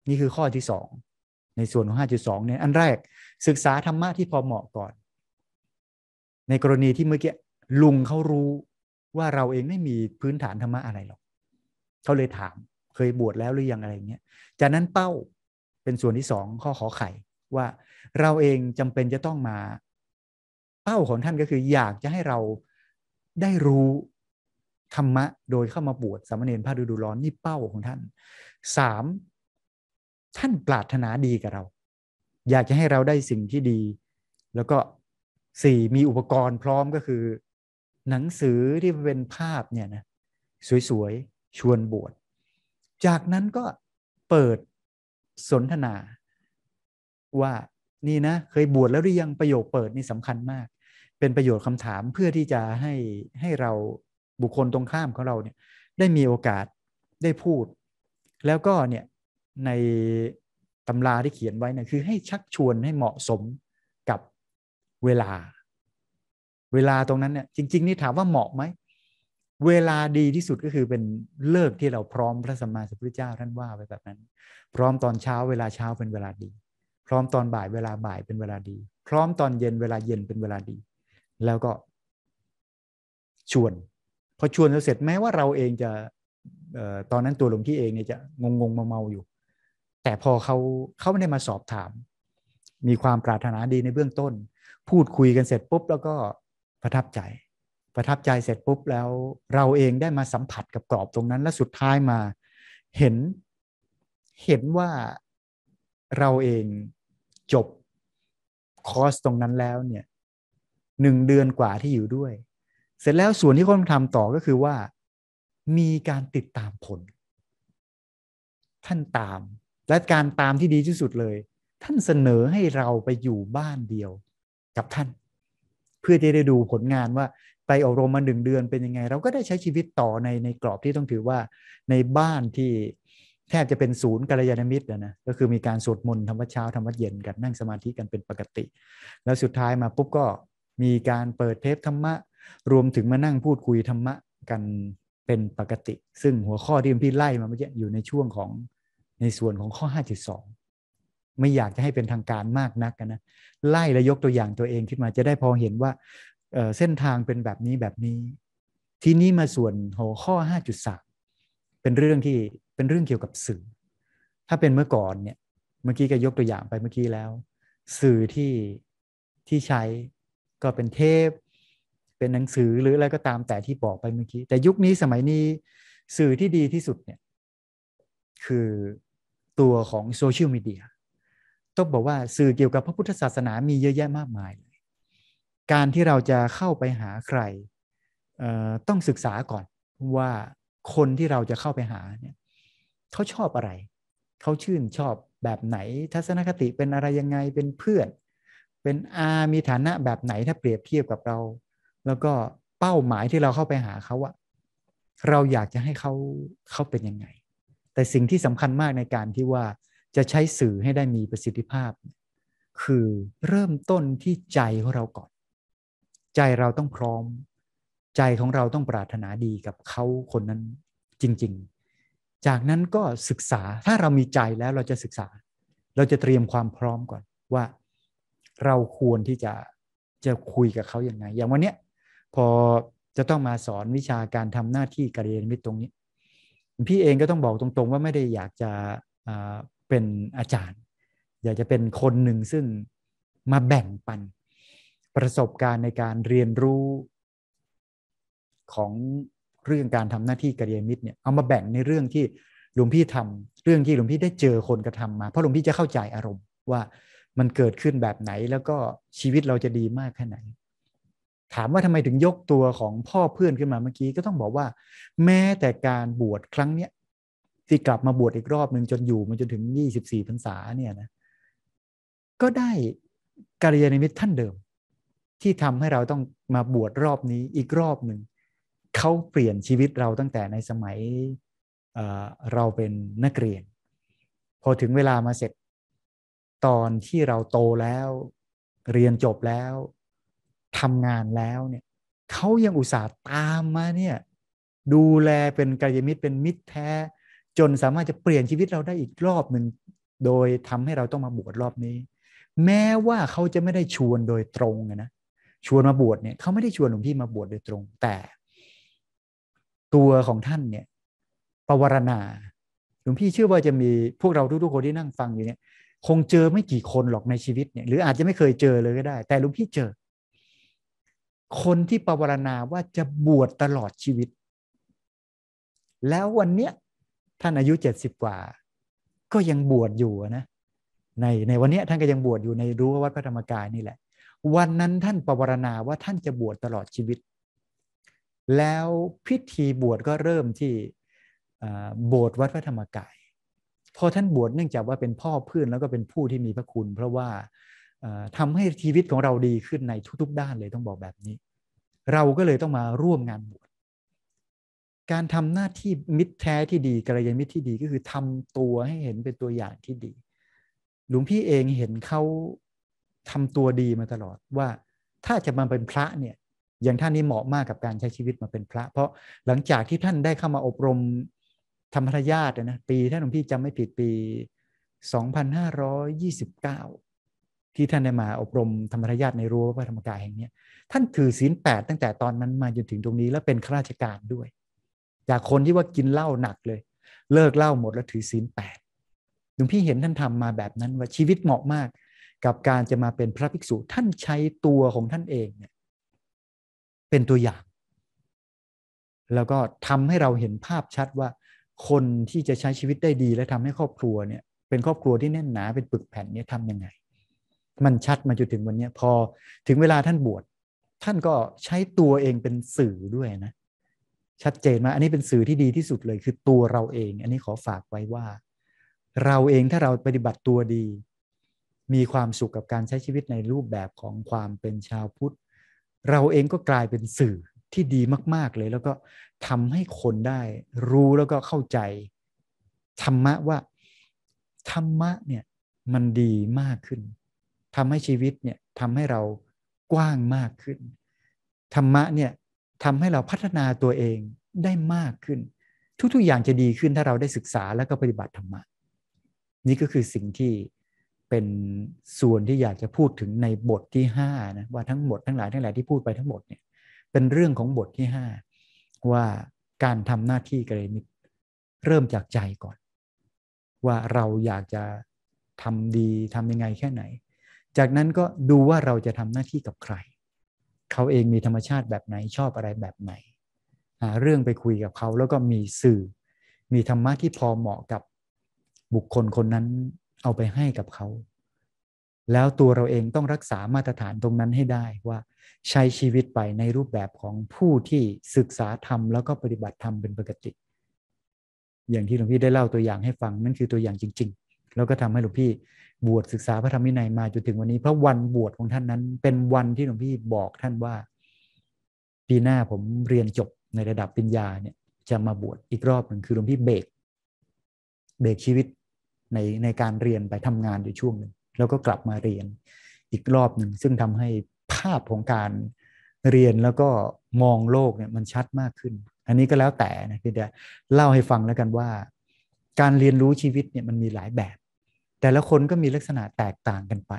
นี่คือข้อที่สองในส่วนของห้าจุดสองเนี่ยอันแรกศึกษาธรรมะที่พอเหมาะก่อน ในกรณีที่เมื่อกี้ลุงเขารู้ว่าเราเองไม่มีพื้นฐานธรรมะอะไรหรอก เขาเลยถามเคยบวชแล้วหรือยังอะไรเงี้ยจากนั้นเป้าเป็นส่วนที่สองข้อขอไขว่าเราเองจำเป็นจะต้องมาเป้าของท่านก็คือ อยากจะให้เราได้รู้ ธรรมะโดยเข้ามาบวชสามเณรพระดูดูร้อนนี่เป้าของท่านสามท่านปรารถนาดีกับเรา อยากจะให้เราได้สิ่งที่ดี แล้วก็สี่มีอุปกรณ์พร้อมก็คือ หนังสือที่เป็นภาพเนี่ยนะสวยๆ ชวนบวชจากนั้นก็เปิดสนทนา ว่านี่นะเคยบวชแล้วหรือยังประโยคเปิดนี่สำคัญมากเป็นประโยชน์คำถามเพื่อที่จะให้ให้เราบุคคลตรงข้ามของเราเนี่ยได้มีโอกาสได้พูด แล้วก็เนี่ยในตำราที่เขียนไว้นะคือให้ชักชวนให้เหมาะสมกับเวลาเวลาตรงนั้นเนี่ยจริงๆนี่ถามว่าเหมาะไหมเวลาดีที่สุดก็คือเป็นเลิกที่เราพร้อมพระสัมมาสัมพุทธเจ้าท่านว่าไว้แบบนั้น พร้อมตอนเช้าเวลาเช้าเป็นเวลาดี พร้อมตอนบ่ายเวลาบ่ายเป็นเวลาดี พร้อมตอนเย็นเวลาเย็นเป็นเวลาดีแล้วก็ ชวน พอชวนเสร็จแม้ ว่าเราเองจะตอนนั้นตัวหลวงพี่เองเนี่ยจะงงงเมาเมาอยู่ แต่พอเขาเขาไม่ได้มาสอบถาม มีความปรารถนาดีในเบื้องต้น พูดคุยกันเสร็จปุ๊บ แล้วก็ประทับใจ ประทับใจเสร็จปุ๊บ แล้ว เราเองได้มาสัมผัสกับกรอบตรงนั้น และสุดท้ายมา เห็นเห็นว่าเราเองจบคอร์สตรงนั้นแล้วเนี่ยหนึ่งเดือนกว่าที่อยู่ด้วย เสร็จแล้วส่วนที่เขาทำต่อก็คือว่ามีการติดตามผล ท่านตามและการตามที่ดีที่สุดเลย ท่านเสนอให้เราไปอยู่บ้านเดียวกับท่านเพื่อจะได้ดูผลงานว่าไปอบรมมาหนึ่งเดือนเป็นยังไง เราก็ได้ใช้ชีวิตต่อในในกรอบที่ต้องถือว่าในบ้านที่แทบจะเป็นศูนย์กัลยาณมิตรนะก็คือมีการสวดมนต์รมวัดเช้ารมวัดเย็น กันนั่งสมาธิกันเป็นปกติ แล้วสุดท้ายมาปุ๊บก็มีการเปิดเทปธรรมะ รวมถึงมานั่งพูดคุยธรรมะกันเป็นปกติ ซึ่งหัวข้อที่พี่ไล่มาเมื่อกี้อยู่ในช่วงของในส่วนของข้อ 5.2 ไม่อยากจะให้เป็นทางการมากนักนะ ไล่และยกตัวอย่างตัวเองขึ้นมาจะได้พอเห็นว่า เส้นทางเป็นแบบนี้แบบนี้ ที่นี้มาส่วนหัวข้อ 5.3 เป็นเรื่องที่เป็นเรื่องเกี่ยวกับสื่อ ถ้าเป็นเมื่อก่อนเนี่ย เมื่อกี้ก็ยกตัวอย่างไปเมื่อกี้แล้ว สื่อที่ที่ใช้ก็เป็นเทปเป็นหนังสือหรือ อะไร ก็ตามแต่ที่บอกไปเมื่อกี้แต่ยุคนี้สมัยนี้สื่อที่ดีที่สุดเนี่ยคือตัวของโซเชียลมีเดียต้องบอกว่าสื่อเกี่ยวกับพระพุทธศาสนามีเยอะแยะมากมายเลย การที่เราจะเข้าไปหาใครต้องศึกษาก่อนว่าคนที่เราจะเข้าไปหาเนี่ยเขาชอบอะไรเขาชื่นชอบแบบไหนทัศนคติเป็นอะไรยังไงเป็นเพื่อนเป็น อามีฐานะแบบไหนถ้าเปรียบเทียบกับเรา แล้วก็เป้าหมายที่เราเข้าไปหาเขาอะเราอยากจะให้เขาเขาเป็นยังไง แต่สิ่งที่สำคัญมากในการที่ว่าจะใช้สื่อให้ได้มีประสิทธิภาพ คือเริ่มต้นที่ใจของเราก่อน ใจเราต้องพร้อม ใจของเราต้องปรารถนาดีกับเขาคนนั้นจริงๆ จากนั้นก็ศึกษา ถ้าเรามีใจแล้วเราจะศึกษา เราจะเตรียมความพร้อมก่อนว่าเราควรที่จะจะคุยกับเขาอย่างไง อย่างวันเนี้ยพอจะต้องมาสอนวิชาการทำหน้าที่การเรียนมิตรตรงนี้ พี่เองก็ต้องบอกตรงๆ ว่าไม่ได้อยากจะเป็นอาจารย์ อยากจะเป็นคนหนึ่งซึ่งมาแบ่งปัน ประสบการณ์ในการเรียนรู้ ของเรื่องการทำหน้าที่การเรียนมิตรเนี่ย เอามาแบ่งในเรื่องที่หลวงพี่ทำ เรื่องที่หลวงพี่ได้เจอคน กระทำมาเพราะหลวงพี่จะเข้าใจอารมณ์ว่ามันเกิดขึ้นแบบไหนแล้วก็ชีวิตเราจะดีมากแค่ไหน ถามว่าทำไมถึงยกตัวของพ่อเพื่อนขึ้นมาเมื่อกี้ก็ต้องบอกว่า แม้แต่การบวชครั้งเนี้ยที่กลับมาบวชอีกรอบหนึ่งจนอยู่มาจนถึงยี่สิบสี่พรรษาเนี่ยนะก็ได้กัลยาณมิตรท่านเดิม ที่ทำให้เราต้องมาบวชรอบนี้อีกรอบหนึ่งเขาเปลี่ยนชีวิตเราตั้งแต่ในสมัยเเราเป็นนักเรียน พอถึงเวลามาเสร็จตอนที่เราโตแล้ว เรียนจบแล้วทำงานแล้วเนี่ยเขายังอุตส่าห์ตามมาเนี่ยดูแลเป็นกายมิตรเป็นมิตรแท้ จนสามารถจะเปลี่ยนชีวิตเราได้อีกรอบหนึ่งโดยทำให้เราต้องมาบวชรอบนี้ แม้ว่าเขาจะไม่ได้ชวนโดยตรงนะชวนมาบวชเนี่ยเขาไม่ได้ชวนหลวงพี่มาบวชโดยตรงแต่ ตัวของท่านเนี่ยปวารณาหลวงพี่เชื่อว่าจะมีพวกเราทุกๆคนที่นั่งฟังอยู่เนี่ยคงเจอไม่กี่คนหรอกในชีวิตเนี่ยหรืออาจจะไม่เคยเจอเลยก็ได้ แต่หลวงพี่เจอ คนที่ปรวารณาว่าจะบวชตลอดชีวิต แล้ววันเนี้ยท่านอายุเจ็ดสิบกว่า ก็ยังบวชอยู่นะ ในในวันเนี้ยท่านก็ยังบวชอยู่ในรั้ววัดพระธรรมกายนี่แหละ วันนั้นท่านปรวารณาว่าท่านจะบวชตลอดชีวิต แล้วพิธีบวชก็เริ่มที่โบสถ์วัดพระธรรมกายพอท่านบวชเนื่องจาก ว่าเป็นพ่อเพื่อนแล้วก็เป็นผู้ที่มีพระคุณ เพราะว่าทำให้ชีวิตของเราดีขึ้นในทุก ๆ ด้านเลยต้องบอกแบบนี้ เราก็เลยต้องมาร่วมงาน บวชการ ทำหน้าที่มิตรแท้ที่ดีกัลยาณมิตรที่ดีก็คือทำตัวให้เห็นเป็นตัวอย่างที่ดี หลวงพี่เองเห็นเขาทำตัวดีมาตลอดว่าถ้าจะมาเป็นพระเนี่ยอย่างท่านนี้เหมาะมากกับการใช้ชีวิตมาเป็นพระ เพราะหลังจากที่ท่านได้เข้ามาอบรมธรรมทญาตนะปีท่านหลวงพี่จำไม่ผิดปี 2529 ที่ท่านได้มาอบรมธรรมทญาตในรั้วพระธรรมกายแห่งนี้ท่านถือศีลแปดตั้งแต่ตอนนั้นมาจนถึงตรงนี้แล้วเป็นข้าราชการด้วย จากคนที่ว่ากินเหล้าหนักเลย เลิกเหล้าหมดแล้วถือศีลแปดหลวงพี่เห็นท่านทำมาแบบนั้นว่าชีวิตเหมาะมาก กับการจะมาเป็นพระภิกษุท่านใช้ตัวของท่านเองเนี่ยเป็นตัวอย่าง แล้วก็ทำให้เราเห็นภาพชัดว่าคนที่จะใช้ชีวิตได้ดีและทำให้ครอบครัวเนี่ยเป็นครอบครัวที่แน่นหนาเป็นปึกแผ่นเนี่ยทำยังไง มันชัดมาจนถึงวันนี้พอถึงเวลาท่านบวชท่านก็ใช้ตัวเองเป็นสื่อด้วยนะ ชัดเจนมาอันนี้เป็นสื่อที่ดีที่สุดเลยคือตัวเราเอง อันนี้ขอฝากไว้ว่า เราเองถ้าเราปฏิบัติตัวดี มีความสุขกับการใช้ชีวิตในรูปแบบของความเป็นชาวพุทธ เราเองก็กลายเป็นสื่อที่ดีมากๆเลยแล้วก็ทำให้คนได้รู้แล้วก็เข้าใจ ธรรมะว่าธรรมะเนี่ย มันดีมากขึ้นทำให้ชีวิตเนี่ยทำให้เรากว้างมากขึ้น ธรรมะเนี่ยทำให้เราพัฒนาตัวเองได้มากขึ้น ทุกๆอย่างจะดีขึ้นถ้าเราได้ศึกษาแล้วก็ปฏิบัติธรรมะนี่ก็คือสิ่งที่เป็นส่วนที่อยากจะพูดถึงในบทที่5นะว่าทั้งหมดทั้งหลายทั้งหลายที่พูดไปทั้งหมดเนี่ยเป็น เรื่องของบทที่5ว่าการทำหน้าที่กระมิตรเริ่มจากใจก่อนว่าเราอยากจะทำดีทำยังไงแค่ไหน จากนั้นก็ดูว่าเราจะทำหน้าที่กับใคร เขาเองมีธรรมชาติแบบไหนชอบอะไรแบบไหนหาเรื่องไปคุยกับเขาแล้วก็มีสื่อ มีธรรมะที่พอเหมาะกับบุคคลคนนั้นเอาไปให้กับเขาแล้วตัวเราเองต้องรักษามาตรฐานตรงนั้นให้ได้ว่าใช้ชีวิตไปในรูปแบบของผู้ที่ศึกษาธรรมแล้วก็ปฏิบัติธรรมเป็นปกติ อย่างที่หลวงพี่ได้เล่าตัวอย่างให้ฟังนั่นคือตัวอย่างจริง ๆ แล้วก็ทำให้หลวงพี่บวชศึกษาพระธรรมวินัยมาจนถึงวันนี้เพราะวันบวชของท่านนั้น เป็นวันที่หลวงพี่บอกท่านว่าปีหน้าผมเรียนจบในระดับปัิญญาเนี่ย จะมาบวชอีกรอบหนึ่งคือหลวงพี่เบรกเบรกชีวิตในในการเรียนไปทำงานอยู่ช่วงหนึ่งแล้วก็กลับมาเรียนอีกรอบหนึ่งซึ่งทำให้ภาพของการเรียนแล้วก็มองโลกเนี่ยมันชัดมากขึ้น อันนี้ก็แล้วแต่นะพี่เดเล่าให้ฟังแล้วกันว่า การเรียนรู้ชีวิตเนี่ยมันมีหลายแบบ แต่ละคนก็มีลักษณะแตกต่างกันไป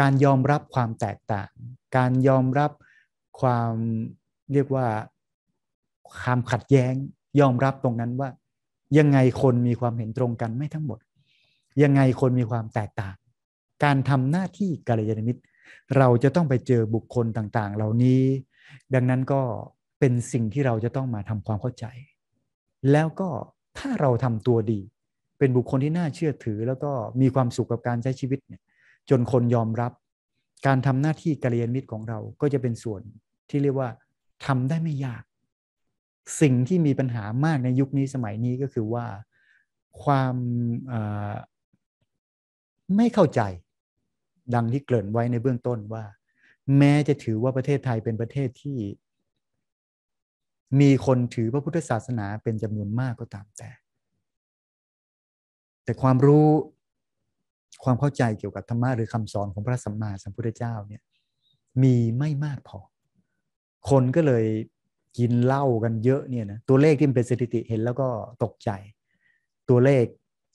การยอมรับความแตกต่าง การยอมรับความเรียกว่าความขัดแย้งยอมรับตรงนั้นว่า ยังไงคนมีความเห็นตรงกันไม่ทั้งหมด ยังไงคนมีความแตกต่างการทำหน้าที่กัลยาณมิตรเราจะต้องไปเจอบุคคลต่างๆ เหล่านี้ ดังนั้นก็เป็นสิ่งที่เราจะต้องมา ทำ ความเข้าใจ แล้วก็ถ้าเราทำตัวดี เป็นบุคคลที่น่าเชื่อถือ แล้วก็มีความ สุขกับการ ใช้ ชีวิตเนี่ย จนคนยอมรับ การทำหน้าที่กัลยาณมิตรของเรา ก็จะเป็นส่วนที่เรียกว่า ทำได้ไม่ยาก สิ่งที่มีปัญหามากในยุคนี้สมัยนี้ก็คือว่าความไม่เข้าใจดังที่เกริ่นไว้ในเบื้องต้นว่า แม้จะถือว่าประเทศไทยเป็นประเทศที่ มีคนถือพระพุทธศาสนาเป็นจำนวนมากก็ตามแต่ แต่ความรู้ความเข้าใจเกี่ยวกับธรรมะหรือคำสอนของพระสัมมาสัมพุทธเจ้าเนี่ยมีไม่มากพอ คนก็เลยกินเหล้ากันเยอะเนี่ยนะตัวเลขที่เป็นสถิติเห็นแล้วก็ตกใจตัวเลข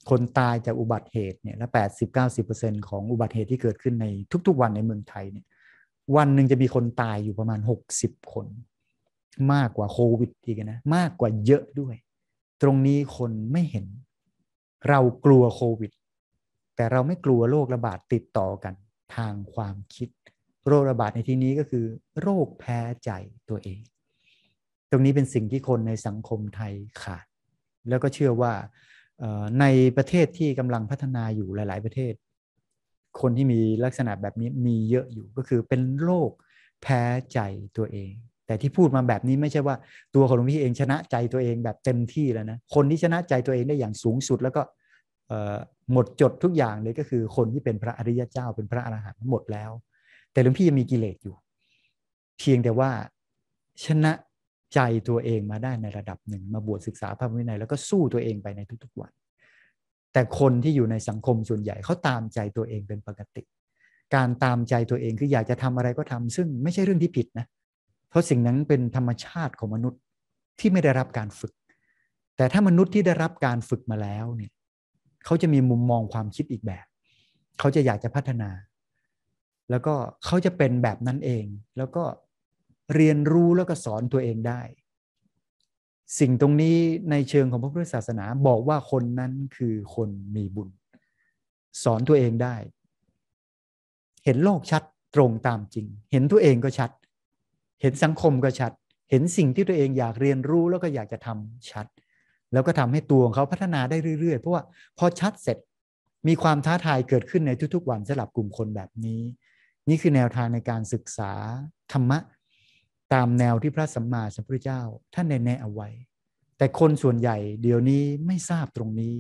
คนตายจากอุบัติเหตุเนี่ยและแปด0ของอุบัติเหตุที่เกิดขึ้นในทุก ๆ วันในเมืองไทยเนี่ย วันหนึ่งจะมีคนตายอยู่ประมาณ 60 คนมากกว่าโควิด อีกนะมากกว่าเยอะด้วย ตรงนี้คนไม่เห็นเรากลัวโควิด แต่เราไม่กลัวโรค ระบาดติดต่อกันทางความคิดโรคระบาดในที่นี้ก็คือ โรคแพ้ใจตัวเอง ตรงนี้เป็นสิ่งที่คนในสังคมไทยขาด แล้วก็เชื่อว่าในประเทศที่กำลังพัฒนาอยู่หลาย ๆประเทศ คนที่มีลักษณะแบบนี้มีเยอะอยู่ก็คือเป็นโรคแพ้ใจตัวเองแต่ที่พูดมาแบบนี้ไม่ใช่ว่า ตัวของหลวงพี่เองชนะใจตัวเองแบบเต็มที่แล้วนะคนที่ชนะใจตัวเองได้อย่างสูงสุดแล้วก็หมดจดทุกอย่างเลยก็คือคนที่เป็นพระอริยเจ้าเป็นพระอรหันต์หมดแล้ว แต่หลวงพี่ยังมีกิเลสอยู่ เพียงแต่ว่าชนะใจตัวเองมาได้ในระดับหนึ่ง มาบวชศึกษาพระวินัยแล้วก็สู้ตัวเองไปในทุกๆวัน แต่คนที่อยู่ในสังคมส่วนใหญ่เขาตามใจตัวเองเป็นปกติ การตามใจตัวเองคืออยากจะทำอะไรก็ทำ ซึ่งไม่ใช่เรื่องที่ผิดนะเพราะสิ่งนั้นเป็นธรรมชาติของมนุษย์ที่ไม่ได้รับการฝึก แต่ถ้ามนุษย์ที่ได้รับการฝึกมาแล้วเนี่ยเขาจะมีมุมมองความคิดอีกแบบเขาจะอยากจะพัฒนา แล้วก็เขาจะเป็นแบบนั้นเองแล้วก็เรียนรู้แล้วก็สอนตัวเองได้ สิ่งตรงนี้ในเชิงของพระพุทธศาสนาบอกว่าคนนั้นคือคนมีบุญ สอนตัวเองได้ เห็นโลกชัดตรงตามจริง เห็นตัวเองก็ชัด เห็นสังคมก็ชัด เห็นสิ่งที่ตัวเองอยากเรียนรู้แล้วก็อยากจะทำชัด แล้วก็ทำให้ตัวของเขาพัฒนาได้เรื่อย ๆ เพราะว่า พอชัดเสร็จมีความท้าทายเกิดขึ้นในทุกๆ วันสำหรับกลุ่มคนแบบนี้ นี่คือแนวทางในการศึกษาธรรมะตามแนวที่พระสัมมาสัมพุทธเจ้า ท่านแนะเอาไว้ แต่คนส่วนใหญ่เดี๋ยวนี้ไม่ทราบตรงนี้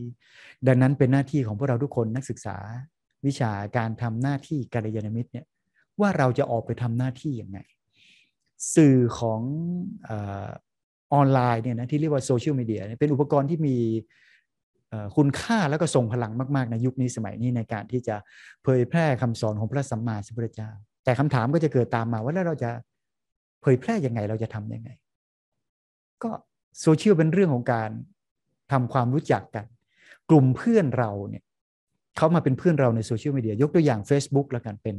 ดังนั้นเป็นหน้าที่ของพวกเราทุกคนนักศึกษา วิชาการทำหน้าที่กัลยาณมิตรเนี่ยว่าเราจะออกไปทำหน้าที่ยังไง สื่อของออนไลน์เนี่ยนะที่เรียกว่าโซเชียลมีเดียเป็นอุปกรณ์ที่มีคุณค่าแล้วก็ทรงพลังมากๆ ในยุคนี้สมัยนี้ในการที่จะเผยแพร่คำสอนของพระสัมมาสัมพุทธเจ้าแต่คำถามก็จะเกิดตามมาว่าแล้วเราจะผยแพร่ยังไงเราจะทำยังไง ก็โซเชียลเป็นเรื่องของการทำความรู้จักกัน กลุ่มเพื่อนเราเนี่ยเขามาเป็นเพื่อนเราในโซเชียลมีเดียยกตัวอย่าง Facebook แล้วกันเป็น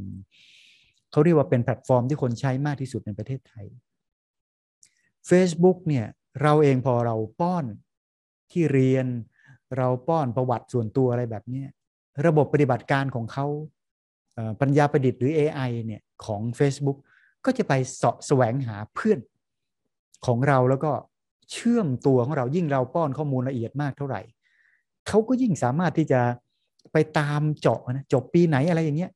เขาเรียกว่าเป็นแพลตฟอร์มที่คนใช้มากที่สุดในประเทศไทย Facebook เนี่ย เราเองพอเราป้อนที่เรียนเราป้อนประวัติส่วนตัวอะไรแบบนี้ระบบปฏิบัติการของเขาปัญญาประดิษฐ์หรือ AI เนี่ยของ Facebook ก็จะไปสาะแสวงหาเพื่อนของเราแล้วก็เชื่อมตัวของเรา ยิ่งเราป้อนข้อมูลละเอียดมากเท่าไหร่ เขาก็ยิ่งสามารถที่จะไปตามเจาะนะจบปีไหนอะไรอย่างเงี้ย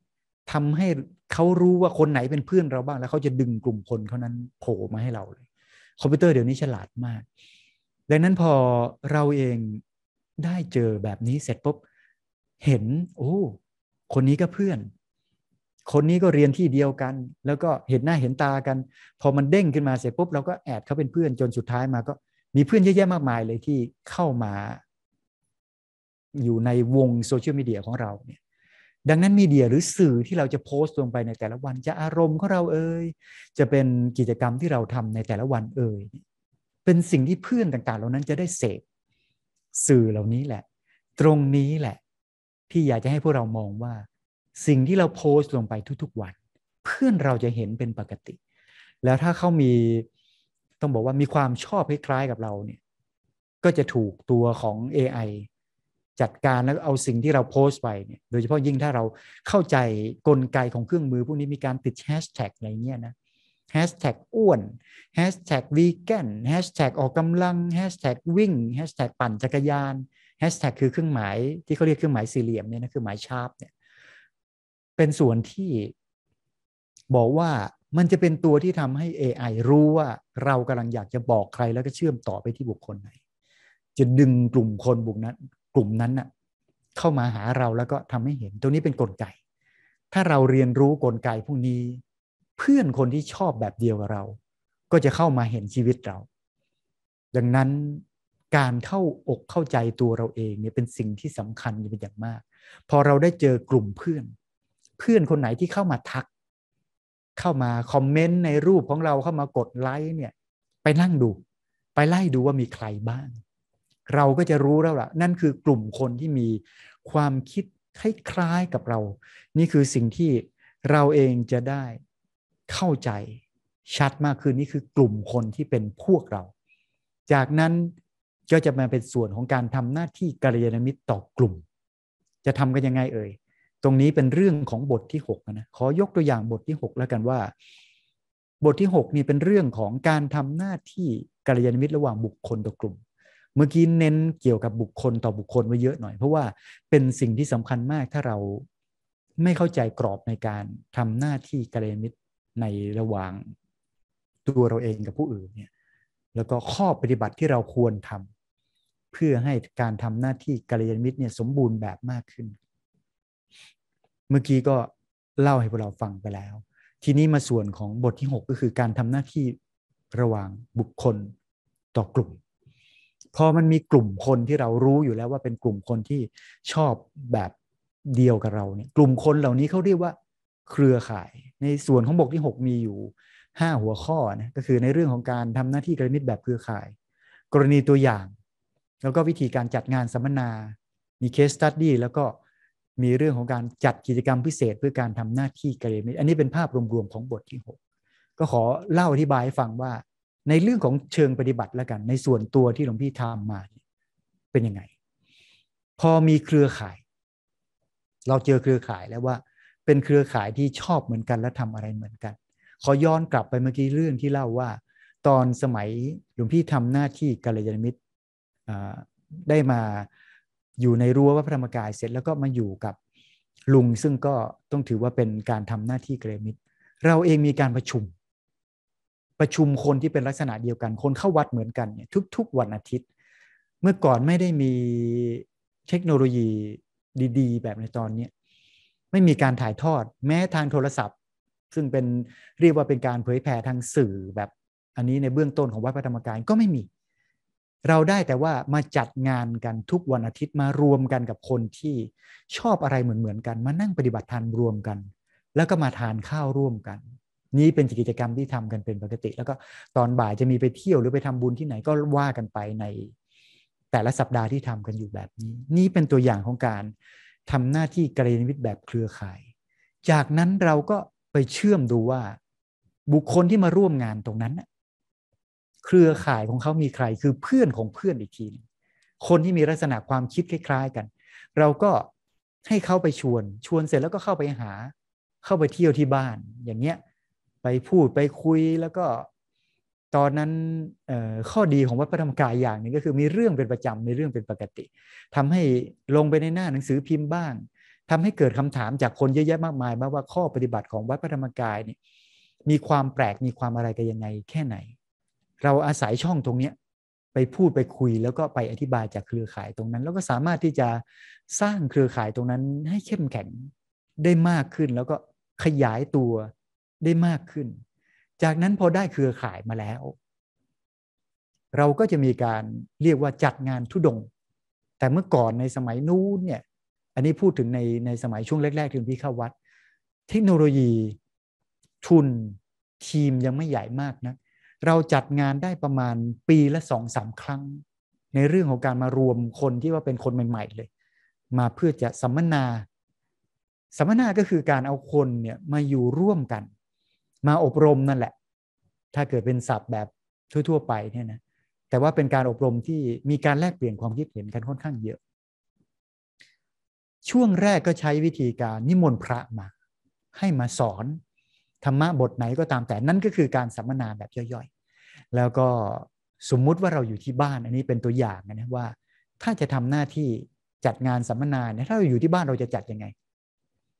ทำให้เขารู้ว่าคนไหนเป็นเพื่อนเราบ้างแล้วเขาจะดึงกลุ่มคนเขานั้นโผล่มาให้เราเลย คอมพิวเตอร์เดี๋ยวนี้ฉลาดมาก ดังนั้นพอเราเองได้เจอแบบนี้เสร็จปุ๊บเห็น โอ้คนนี้ก็เพื่อนคนนี้ก็เรียนที่เดียวกัน แล้วก็เห็นหน้าเห็นตากัน พอมันเด้งขึ้นมาเสร็จปุ๊บเราก็แอดเขาเป็นเพื่อนจนสุดท้ายมาก็ มีเพื่อนเยอะแยะมากมายเลยที่เข้ามา อยู่ในวงโซเชียลมีเดียของเราเนี่ย ดังนั้นมีเดียหรือสื่อที่เราจะโพสต์ลงไปในแต่ละวันจะอารมณ์ของเราเอ่ย จะเป็นกิจกรรมที่เราทำในแต่ละวันเอ่ย เป็นสิ่งที่เพื่อนต่างๆ เหล่านั้นจะได้เสพสื่อเหล่านี้แหละ ตรงนี้แหละ ที่อยากจะให้พวกเรามองว่าสิ่งที่เราโพสต์ลงไปทุกๆวัน เพื่อนเราจะเห็นเป็นปกติ แล้วถ้าเขามีต้องบอกว่ามีความชอบคล้ายๆกับเราเนี่ยก็จะถูกตัวของ AI จัดการแล้วเอาสิ่งที่เราโพสต์ไปเนี่ยโดยเฉพาะยิ่งถ้าเราเข้าใจกลไกของเครื่องมือ พวกนี้มีการติดแฮชแท็กอะไรเงี้ยนะแฮชแท็กอ้วนแฮชแท็กวีแกนแฮชแท็กออกกำลังแฮชแท็กวิ่งแฮชแท็กปั่นจักรยานแฮชแท็กคือเครื่องหมายที่เขาเรียกเครื่องหมายสี่เหลี่ยมเนี่ยนะคือหมายชาร์ปเนี่ยเป็นส่วนที่บอกว่ามันจะเป็นตัวที่ทำให้ AI รู้ว่าเรากำลังอยากจะบอกใครแล้วก็เชื่อมต่อไปที่บุคคลไหน จะดึงกลุ่มคนบุคนั้น กลุ่มนั้นน่ะเข้ามาหาเราแล้วก็ทำให้เห็นตรงนี้เป็นนกลไกถ้าเราเรียนรู้กลไกพวกนี้เพื่อนคนที่ชอบแบบเดียวกับเรา ก็จะเข้ามาเห็นชีวิตเรา ดังนั้นการเข้าอกเข้าใจตัวเราเองเนี่ยเป็นสิ่งที่สำคัญเป็นอย่างมาก พอเราได้เจอกลุ่มเพื่อนเพื่อนคนไหนที่เข้ามาทัก เข้ามาคอมเมนต์ในรูป ของเราเข้ามากด ไลค์เนี่ย ไปนั่งดู ไปไล่ดูว่ามีใครบ้าง เราก็จะรู้ แล้วล่ะ นั่นคือกลุ่มคนที่มีความคิดคล้ายๆกับเรา นี่คือสิ่งที่เราเองจะได้เข้าใจชัดมากขึ้นนี่คือกลุ่มคนที่เป็นพวกเรา จากนั้นก็จะมาเป็นส่วนของการทำหน้าที่กัลยาณมิตรต่อกลุ่มจะทำกันยังไงเอ่ยตรงนี้เป็นเรื่องของบทที่6นะขอยกตัวอย่างบทที่ 6 แล้วกันว่า บทที่6นี่เป็นเรื่องของการทำหน้าที่กัลยาณมิตรระหว่างบุคคลต่อกลุ่ม เมื่อกี้เน้นเกี่ยวกับบุคคลต่อบุคคลไว้เยอะหน่อยเพราะว่า เป็นสิ่งที่สำคัญมากถ้าเราไม่เข้าใจกรอบในการทำหน้าที่กัลยาณมิตรในระหว่างตัวเราเองกับผู้อื่นเนี่ยแล้วก็ข้อปฏิบัติที่เราควรทำ เพื่อให้การทำหน้าที่กัลยาณมิตรเนี่ยสมบูรณ์แบบมากขึ้นเมื่อกี้ก็เล่าให้พวกเราฟังไปแล้ว ทีนี้มาส่วนของบทที่ 6 ก็คือการทำหน้าที่ระหว่าง บุคคลต่อกลุ่มพอมันมีกลุ่มคนที่เรารู้อยู่แล้วว่าเป็นกลุ่มคนที่ชอบแบบเดียวกับเราเนี่ย กลุ่มคนเหล่านี้เขาเรียกว่า เครือข่าย ในส่วนของบทที่ 6 มีอยู่ 5 หัวข้อนะ ก็คือในเรื่องของการทำาหน้าที่กรณีแบบเครือข่าย กรณีตัวอย่าง แล้วก็วิธีการจัดงานสัมมนา มีเคสตัดดี้แล้วก็มีเรื่องของการจัดกิจกรรมพิเศษ เพื่อการทำหน้าที่กายมิตร อันนี้เป็นภาพรวมๆของบทที่ 6 ก็ขอเล่าอธิบายให้ฟังว่าในเรื่องของเชิงปฏิบัติแล้วกัน ในส่วนตัวที่หลวงพี่ทำมาเป็นยังไง พอมีเครือข่าย เราเจอเครือข่ายแล้วว่าเป็นเครือข่ายที่ชอบเหมือนกันและทำอะไรเหมือนกัน ขอย้อนกลับไปเมื่อกี้เรื่องที่เล่าว่าตอนสมัยหลวงพี่ทำหน้าที่กาลยามิตรได้มาอยู่ในรั้ววัดพระธรรมกายเสร็จแล้วก็มาอยู่กับลุงซึ่งก็ต้องถือว่าเป็นการทำหน้าที่เกรมิต เราเองมีการประชุม ประชุมคนที่เป็นลักษณะเดียวกันคนเข้าวัดเหมือนกันเนี่ยทุก ๆ วันอาทิตย์ เมื่อก่อนไม่ได้มีเทคโนโลยีดีๆ แบบในตอนนี้ไม่มีการถ่ายทอดแม้ทางโทรศัพท์ ซึ่งเป็นเรียกว่าเป็นการเผยแพร่ทางสื่อแบบอันนี้ในเบื้องต้นของวัดพระธรรมกายก็ไม่มีเราได้แต่ว่ามาจัดงานกัน ทุกวันอาทิตย์มารวมกันกับคนที่ชอบอะไรเหมือนเหมือนกัน มานั่งปฏิบัติธรรมรวมกัน แล้วก็มาทานข้าวร่วมกัน นี่เป็นกิจกรรมที่ทำกันเป็นปกติ แล้วก็ตอนบ่ายจะมีไปเที่ยวหรือไปทำบุญที่ไหนก็ว่ากันไปใน แต่ละสัปดาห์ที่ทำกันอยู่แบบนี้ นี่เป็นตัวอย่างของการทำหน้าที่กระยานวิย์แบบเครือข่ายจากนั้นเราก็ไปเชื่อมดูว่าบุคคลที่มาร่วมงานตรงนั้นเครือข่ายของเขามีใครคือเพื่อนของเพื่อนอีกที คนที่มีลักษณะความคิดคล้ายๆ กัน เราก็ให้เขาไปชวน ชวนเสร็จแล้วก็เข้าไปหา เข้าไปเที่ยวที่บ้านอย่างเงี้ยไปพูดไปคุยแล้วก็ ตอนนั้นข้อดีของวัดพระธรรมกายอย่างนึงก็คือมีเรื่องเป็นประจำมีเรื่องเป็นปกติ ทำให้ลงไปในหน้าหนังสือพิมพ์บ้าง ทำให้เกิดคำถามจากคนเยอะแยะมากมายบ้างว่าข้อปฏิบัติของวัดพระธรรมกายเนี่ยมีความแปลกมีความอะไรกันยังไง แค่ไหนเราอาศัยช่องตรงเนี้ยไปพูดไปคุยแล้วก็ไปอธิบายจากเครือข่ายตรงนั้น แล้วก็สามารถที่จะสร้างเครือข่ายตรงนั้น ให้ เข้มแข็งได้มากขึ้นแล้วก็ขยายตัวได้มากขึ้น จากนั้นพอได้เครือข่ายมาแล้ว เราก็จะมีการเรียกว่าจัดงานทุดง แต่เมื่อก่อนในสมัยนู้นเนี่ยอันนี้พูดถึงในในสมัยช่วงแรกๆถึงที่เข้าวัด เทคโนโลยี ทุน ทีมยังไม่ใหญ่มากนะเราจัดงานได้ประมาณปีละสองสามครั้ง ในเรื่องของการมารวมคนที่ว่าเป็นคนใหม่ๆเลย มาเพื่อจะสัมมนา สัมมนาก็คือการเอาคนเนี่ยมาอยู่ร่วมกัน มาอบรมนั่นแหละ ถ้าเกิดเป็นศัพท์แบบทั่ว ๆ ไปเนี่ยนะแต่ว่าเป็นการอบรมที่มีการแลกเปลี่ยนความคิดเห็นกันค่อนข้างเยอะ ช่วงแรกก็ใช้วิธีการนิมนต์พระมาให้มาสอนธรรมะบทไหนก็ตามแต่นั่นก็คือการสัมมนาแบบย่อยแล้วก็สมมุติว่าเราอยู่ที่บ้านอันนี้เป็นตัวอย่างนะว่า ถ้าจะทำหน้าที่จัดงานสัมมนาเนี่ยถ้าเราอยู่ที่บ้านเราจะจัดยังไง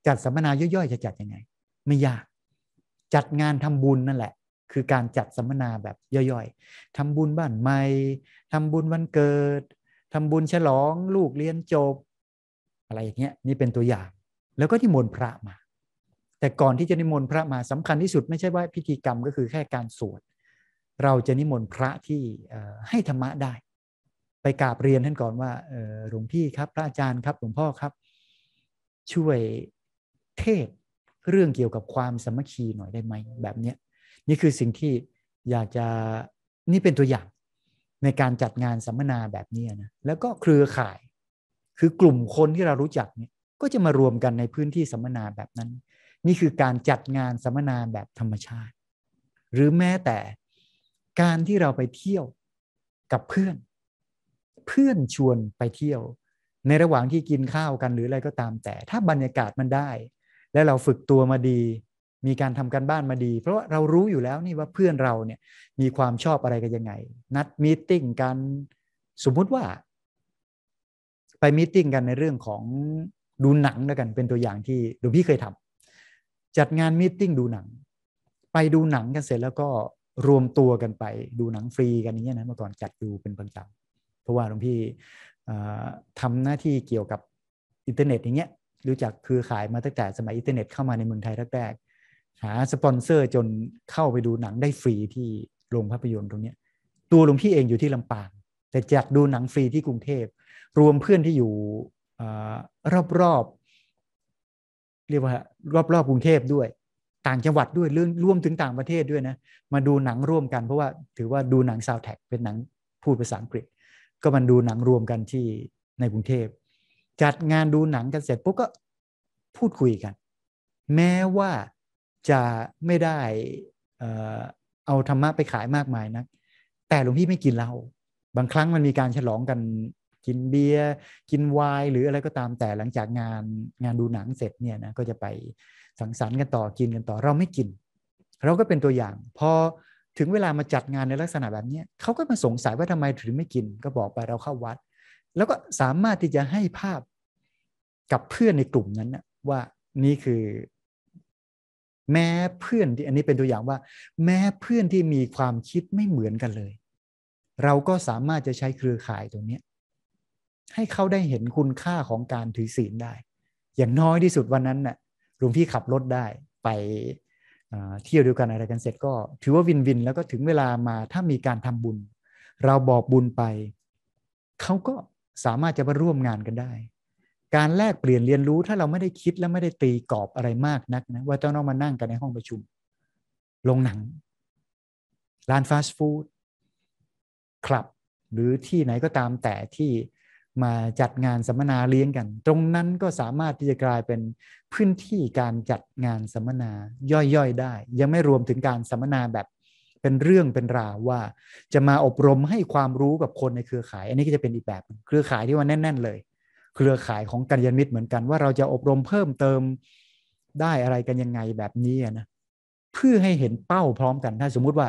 จัดสัมมนาย่อยๆ จะจัดยังไง ไม่ยาก จัดงานทำบุญนั่นแหละ คือการจัดสัมมนาแบบย่อยๆ ทำบุญบ้านใหม่ทำบุญวันเกิด ทำบุญฉลอง ลูกเรียนจบ อะไรอย่างเงี้ยนี่เป็นตัวอย่าง แล้วก็ที่มนพระมา แต่ก่อนที่จะนิมนต์พระมาสำคัญที่สุดไม่ใช่ว่าพิธีกรรมก็คือแค่การสวดเราจะนิมนต์พระที่ให้ธรรมะได้ ไปกราบเรียนท่านก่อนว่าหลวงพี่ครับพระอาจารย์ครับหลวงพ่อครับ ช่วยเทศเรื่องเกี่ยวกับความสมัคคีหน่อยได้ไหมแบบนี้นี่คือสิ่งที่อยากจะนี่เป็นตัวอย่างในการจัดงานสัมมนาแบบนี้นะแล้วก็เครือข่าย คือกลุ่มคนที่เรารู้จักเนี่ยก็จะมารวมกันในพื้นที่สัมมนาแบบนั้น นี่คือการจัดงานสัมมนาแบบธรรมชาติ หรือแม้แต่การที่เราไปเที่ยวกับเพื่อน เพื่อนชวนไปเที่ยว ในระหว่างที่กินข้าวกันหรืออะไรก็ตามแต่ ถ้าบรรยากาศมันได้ และเราฝึกตัวมาดี มีการทำการบ้านมาดี เพราะว่าเรารู้อยู่แล้วนี่ว่าเพื่อนเราเนี่ยมีความชอบอะไรกันยังไง นัดมีติ้งกัน สมมุติว่า ไปมีติ้งกันในเรื่องของดูหนังแล้วกัน เป็นตัวอย่างที่หลวงพี่เคยทำจัดงานมีติ้งดูหนัง ไปดูหนังกันเสร็จแล้วก็รวมตัวกันไปดูหนังฟรีกันนี้นะเมื่อก่อนจัดดูเป็นประจำเพราะว่าหลวงพี่ทำหน้าที่เกี่ยวกับอินเทอร์เน็ตอย่างเงี้ยรู้จักคือขายมาตั้งแต่สมัยอินเทอร์เน็ตเข้ามาในเมืองไทยแรกๆหาสปอนเซอร์จนเข้าไปดูหนังได้ฟรีที่โรงภาพยนตร์ตรงเนี้ยตัวหลวงพี่เองอยู่ที่ลำปางแต่จัดดูหนังฟรีที่กรุงเทพรวมเพื่อนที่อยู่รอบๆเรียกว่ารอบๆกรุงเทพด้วยต่างจังหวัดด้วยเรื่องร่วมถึงต่างประเทศด้วยนะ มาดูหนังร่วมกัน เพราะว่าถือว่าดูหนังซาวแท็กเป็นหนังพูดภาษาอังกฤษ ก็มันดูหนังรวมกันที่ในกรุงเทพจัดงานดูหนังกันเสร็จปุ๊บก็พูดคุยกัน แม้ว่าจะไม่ได้เอาธรรมะไปขายมากมายนะแต่หลวงพี่ไม่กินเหล้าบางครั้งมันมีการฉลองกันกินเบียร์กินไวน์หรืออะไรก็ตามแต่หลังจากงานงานดูหนังเสร็จเนี่ยนะก็จะไปสังสรรค์กันต่อกินกันต่อเราไม่กิน เราก็เป็นตัวอย่าง พอถึงเวลามาจัดงานในลักษณะแบบนี้ เขาก็มาสงสัยว่าทำไมถึงไม่กินก็บอกไปเราเข้าวัด แล้วก็สามารถที่จะให้ภาพกับเพื่อนในกลุ่มนั้นนะว่านี่คือ แม้เพื่อนที่อันนี้เป็นตัวอย่างว่า แม้เพื่อนที่มีความคิดไม่เหมือนกันเลย เราก็สามารถจะใช้เครือข่ายตรงนี้ให้เขาได้เห็นคุณค่าของการถือศีลได้ อย่างน้อยที่สุดวันนั้นนะ่ะลุงพี่ขับรถได้ไปเที่ยวเดียวกันอะไรกันเสร็จก็ ถือว่าวินวินแล้วก็ถึงเวลามาถ้ามีการทำบุญ เราบอกบุญไป เขาก็สามารถจะมาร่วมงานกันได้ การแลกเปลี่ยนเรียนรู้ถ้าเราไม่ได้คิดและไม่ได้ตีกรอบอะไรมากนักนะว่าจะต้องมานั่งกันในห้องประชุมโรงหนัง ร้านฟาสต์ฟู้ดคลับ หรือที่ไหนก็ตามแต่ที่มาจัดงานสัมมนาเลี้ยงกัน ตรงนั้นก็สามารถที่จะกลายเป็นพื้นที่การจัดงานสัมมนาย่อยๆได้ ยังไม่รวมถึงการสัมมนาแบบเป็นเรื่องเป็นราวว่า จะมาอบรมให้ความรู้กับคนในเครือข่าย อันนี้ก็จะเป็นอีกแบบเครือข่ายที่ว่าแน่น ๆเลย เครือข่ายของกัญญมิตรเหมือนกัน ว่าเราจะอบรมเพิ่มเติมได้อะไรกันยังไงแบบนี้นะ เพื่อให้เห็นเป้าพร้อมกันถ้าสมมุติว่า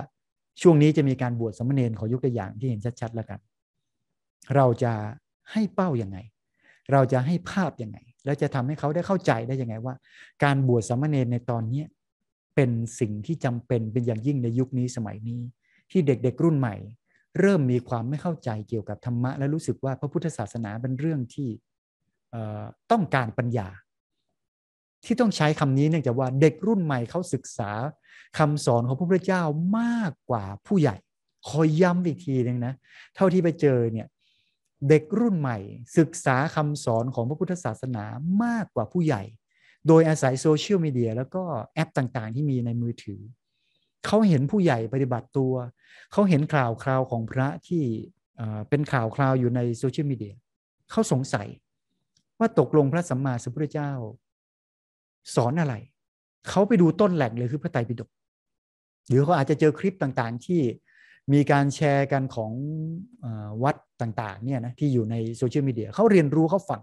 ช่วงนี้จะมีการบวชสมณเณรขอยกตัวอย่างที่เห็นชัดๆแล้วกัน เราจะให้เป้ายังไง เราจะให้ภาพยังไงแล้วจะทำให้เขาได้เข้าใจได้ยังไงว่าการบวชสามเณรในตอนเนี้เป็นสิ่งที่จำเป็นเป็นอย่างยิ่งในยุคนี้สมัยนี้ ที่เด็กๆรุ่นใหม่ เริ่มมีความไม่เข้าใจเกี่ยวกับธรรมะและรู้สึกว่าพระพุทธศาสนาเป็นเรื่องที่ต้องการปัญญา ที่ต้องใช้คำนี้เนื่องจากว่าเด็กรุ่นใหม่เขาศึกษาคำสอนของพระพุทธเจ้ามากกว่าผู้ใหญ่คอยย้ำอีกทีหนึ่งนะเท่าที่ไปเจอเนี่ยเด็กรุ่นใหม่ศึกษาคำสอนของพระพุทธศาสนามากกว่าผู้ใหญ่ โดยอาศัยโซเชียลมีเดียแล้วก็แอปต่างๆ ที่มีในมือถือ เขาเห็นผู้ใหญ่ปฏิบัติตัว เขาเห็นข่าวคราวของพระที่เป็นข่าวคราวอยู่ในโซเชียลมีเดียเขาสงสัยว่าตกลงพระสัมมาสัมพุทธเจ้า สอนอะไร เขาไปดูต้นแหล่งเลยคือพระไตรปิฎกหรือเขาอาจจะเจอคลิปต่างๆที่มีการแชร์กันของวัดต่างๆเนี่ยนะที่อยู่ในโซเชียลมีเดียเขาเรียนรู้เขาฝัง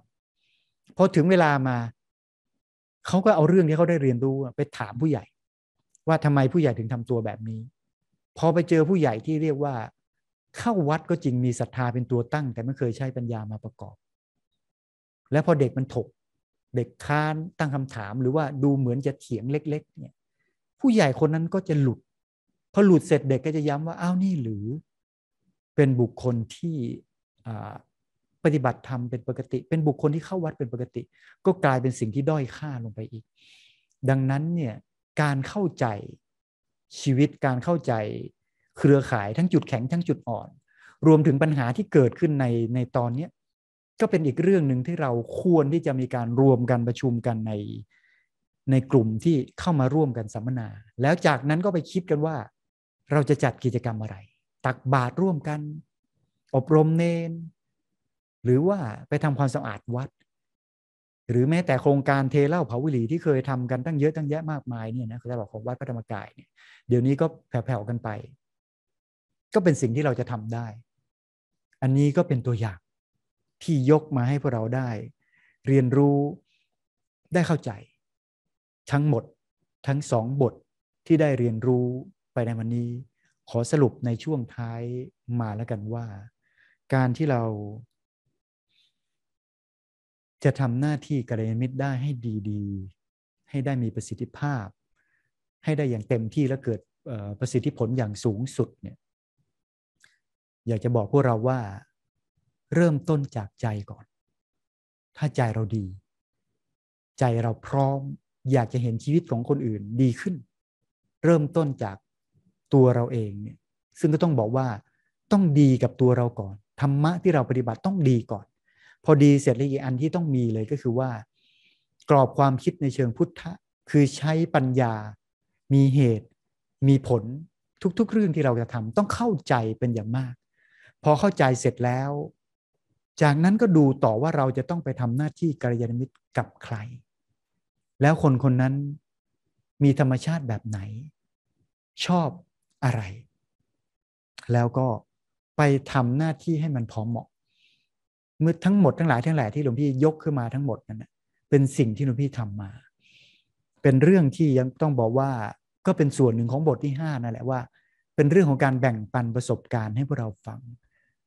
พอถึงเวลามา เขาก็เอาเรื่องที่เขาได้เรียนรู้ไปถามผู้ใหญ่ ว่าทำไมผู้ใหญ่ถึงทำตัวแบบนี้ พอไปเจอผู้ใหญ่ที่เรียกว่า เข้าวัดก็จริงมีศรัทธาเป็นตัวตั้ง แต่ไม่เคยใช้ปัญญามาประกอบ และพอเด็กมันถกเด็กค้านตั้งคำถามหรือว่าดูเหมือนจะเถียงเล็ก ๆ เนี่ยผู้ใหญ่คนนั้นก็จะหลุด พอหลุดเสร็จเด็กก็จะย้ำว่าอ้าวนี่หรือเป็นบุคคลที่ปฏิบัติธรรมเป็นปกติ เป็นบุคคลที่เข้าวัดเป็นปกติ ก็กลายเป็นสิ่งที่ด้อยค่าลงไปอีก ดังนั้นเนี่ยการเข้าใจชีวิตการเข้าใจเครือข่ายทั้งจุดแข็งทั้งจุดอ่อน รวมถึงปัญหาที่เกิดขึ้นในในตอนนี้ก็เป็นอีกเรื่องหนึ่งที่เราควรที่จะมีการรวมกันประชุมกันในในกลุ่มที่เข้ามาร่วมกันสัมมนา แล้วจากนั้นก็ไปคิดกันว่า เราจะจัดกิจกรรมอะไร ตักบาตรร่วมกันอบรมเนนหรือว่าไปทำความสะอาดวัด หรือแม้แต่โครงการเทเล่าเผาวิหลี ที่เคยทำกันตั้งเยอะตั้งแยะมากมายเนี่ยนะเขาจะบอกของวัดพระธรรมกายเนี่ยเดี๋ยวนี้ก็แผ่วๆกันไป ก็เป็นสิ่งที่เราจะทำได้ อันนี้ก็เป็นตัวอย่างที่ยกมาให้พวกเราได้ เรียนรู้ได้เข้าใจ ทั้งหมดทั้งสองบทที่ได้เรียนรู้ไปในวันนี้ ขอสรุปในช่วงท้ายมาแล้วกันว่าการที่เราจะทำหน้าที่กระยามิตรได้ให้ดีๆ ให้ได้มีประสิทธิภาพ ให้ได้อย่างเต็มที่และเกิดประสิทธิผลอย่างสูงสุดเนี่ย อยากจะบอกพวกเราว่าเริ่มต้นจากใจก่อน ถ้าใจเราดี ใจเราพร้อมอยากจะเห็นชีวิตของคนอื่นดีขึ้น เริ่มต้นจากตัวเราเองเนี่ย ซึ่งก็ต้องบอกว่าต้องดีกับตัวเราก่อนธรรมะที่เราปฏิบัติต้องดีก่อน พอดีเสร็จแล้วอีกอันที่ต้องมีเลยก็คือว่า กรอบความคิดในเชิงพุทธะ คือใช้ปัญญา มีเหตุ มีผลทุก ๆ เรื่องที่เราจะทำต้องเข้าใจเป็นอย่างมาก พอเข้าใจเสร็จแล้ว จากนั้นก็ดูต่อว่าเราจะต้องไปทำหน้าที่กัลยาณมิตรกับใคร แล้วคนคนนั้นมีธรรมชาติแบบไหน ชอบอะไร แล้วก็ไปทำหน้าที่ให้มันพอเหมาะเมื่อทั้งหมด ทั้งหลาย ทั้งหลายที่หลวงพี่ยกขึ้นมาทั้งหมดนั้นเป็นสิ่งที่หลวงพี่ทำมา เป็นเรื่องที่ยังต้องบอกว่าก็เป็นส่วนหนึ่งของบทที่ห้านั่นแหละว่า เป็นเรื่องของการแบ่งปันประสบการณ์ให้พวกเราฟัง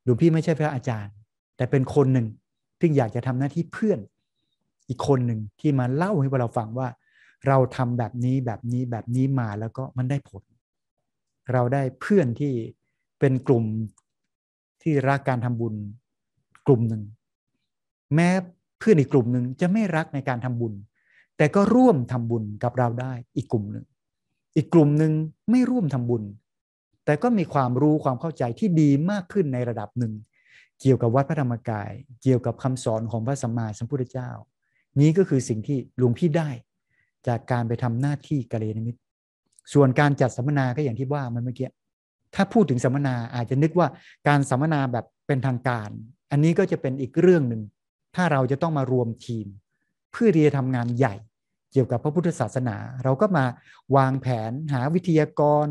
หลวงพี่ไม่ใช่พระอาจารย์ แต่เป็นคนหนึ่งที่อยากจะทำหน้าที่เพื่อนอีกคนหนึ่งที่มาเล่าให้พวกเราฟังว่า เราทำแบบนี้แบบนี้แบบนี้มาแล้วก็มันได้ผล เราได้เพื่อนที่เป็นกลุ่มที่รักการทำบุญกลุ่มหนึ่งแม้เพื่อนอีกกลุ่มหนึ่งจะไม่รักในการทำบุญ แต่ก็ร่วมทำบุญกับเราได้ อีกกลุ่มหนึ่งอีกกลุ่มหนึ่งไม่ร่วมทำบุญ แต่ก็มีความรู้ความเข้าใจที่ดีมากขึ้นในระดับหนึ่งเกี่ยวกับวัดพระธรรมกาย เกี่ยวกับคำสอนของพระสัมมาสัมพุทธเจ้า นี้ก็คือสิ่งที่หลวงพี่ได้จากการไปทำหน้าที่กะเลนมิตรส่วนการจัดสัมมนาก็อย่างที่ว่ามันเมื่อกี้ถ้าพูดถึงสัมมนาอาจจะนึกว่าการสัมมนาแบบเป็นทางการ อันนี้ก็จะเป็นอีกเรื่องหนึ่ง ถ้าเราจะต้องมารวมทีม เพื่อเรียนทำงานใหญ่ เกี่ยวกับพระพุทธศาสนา เราก็มาวางแผนหาวิทยากร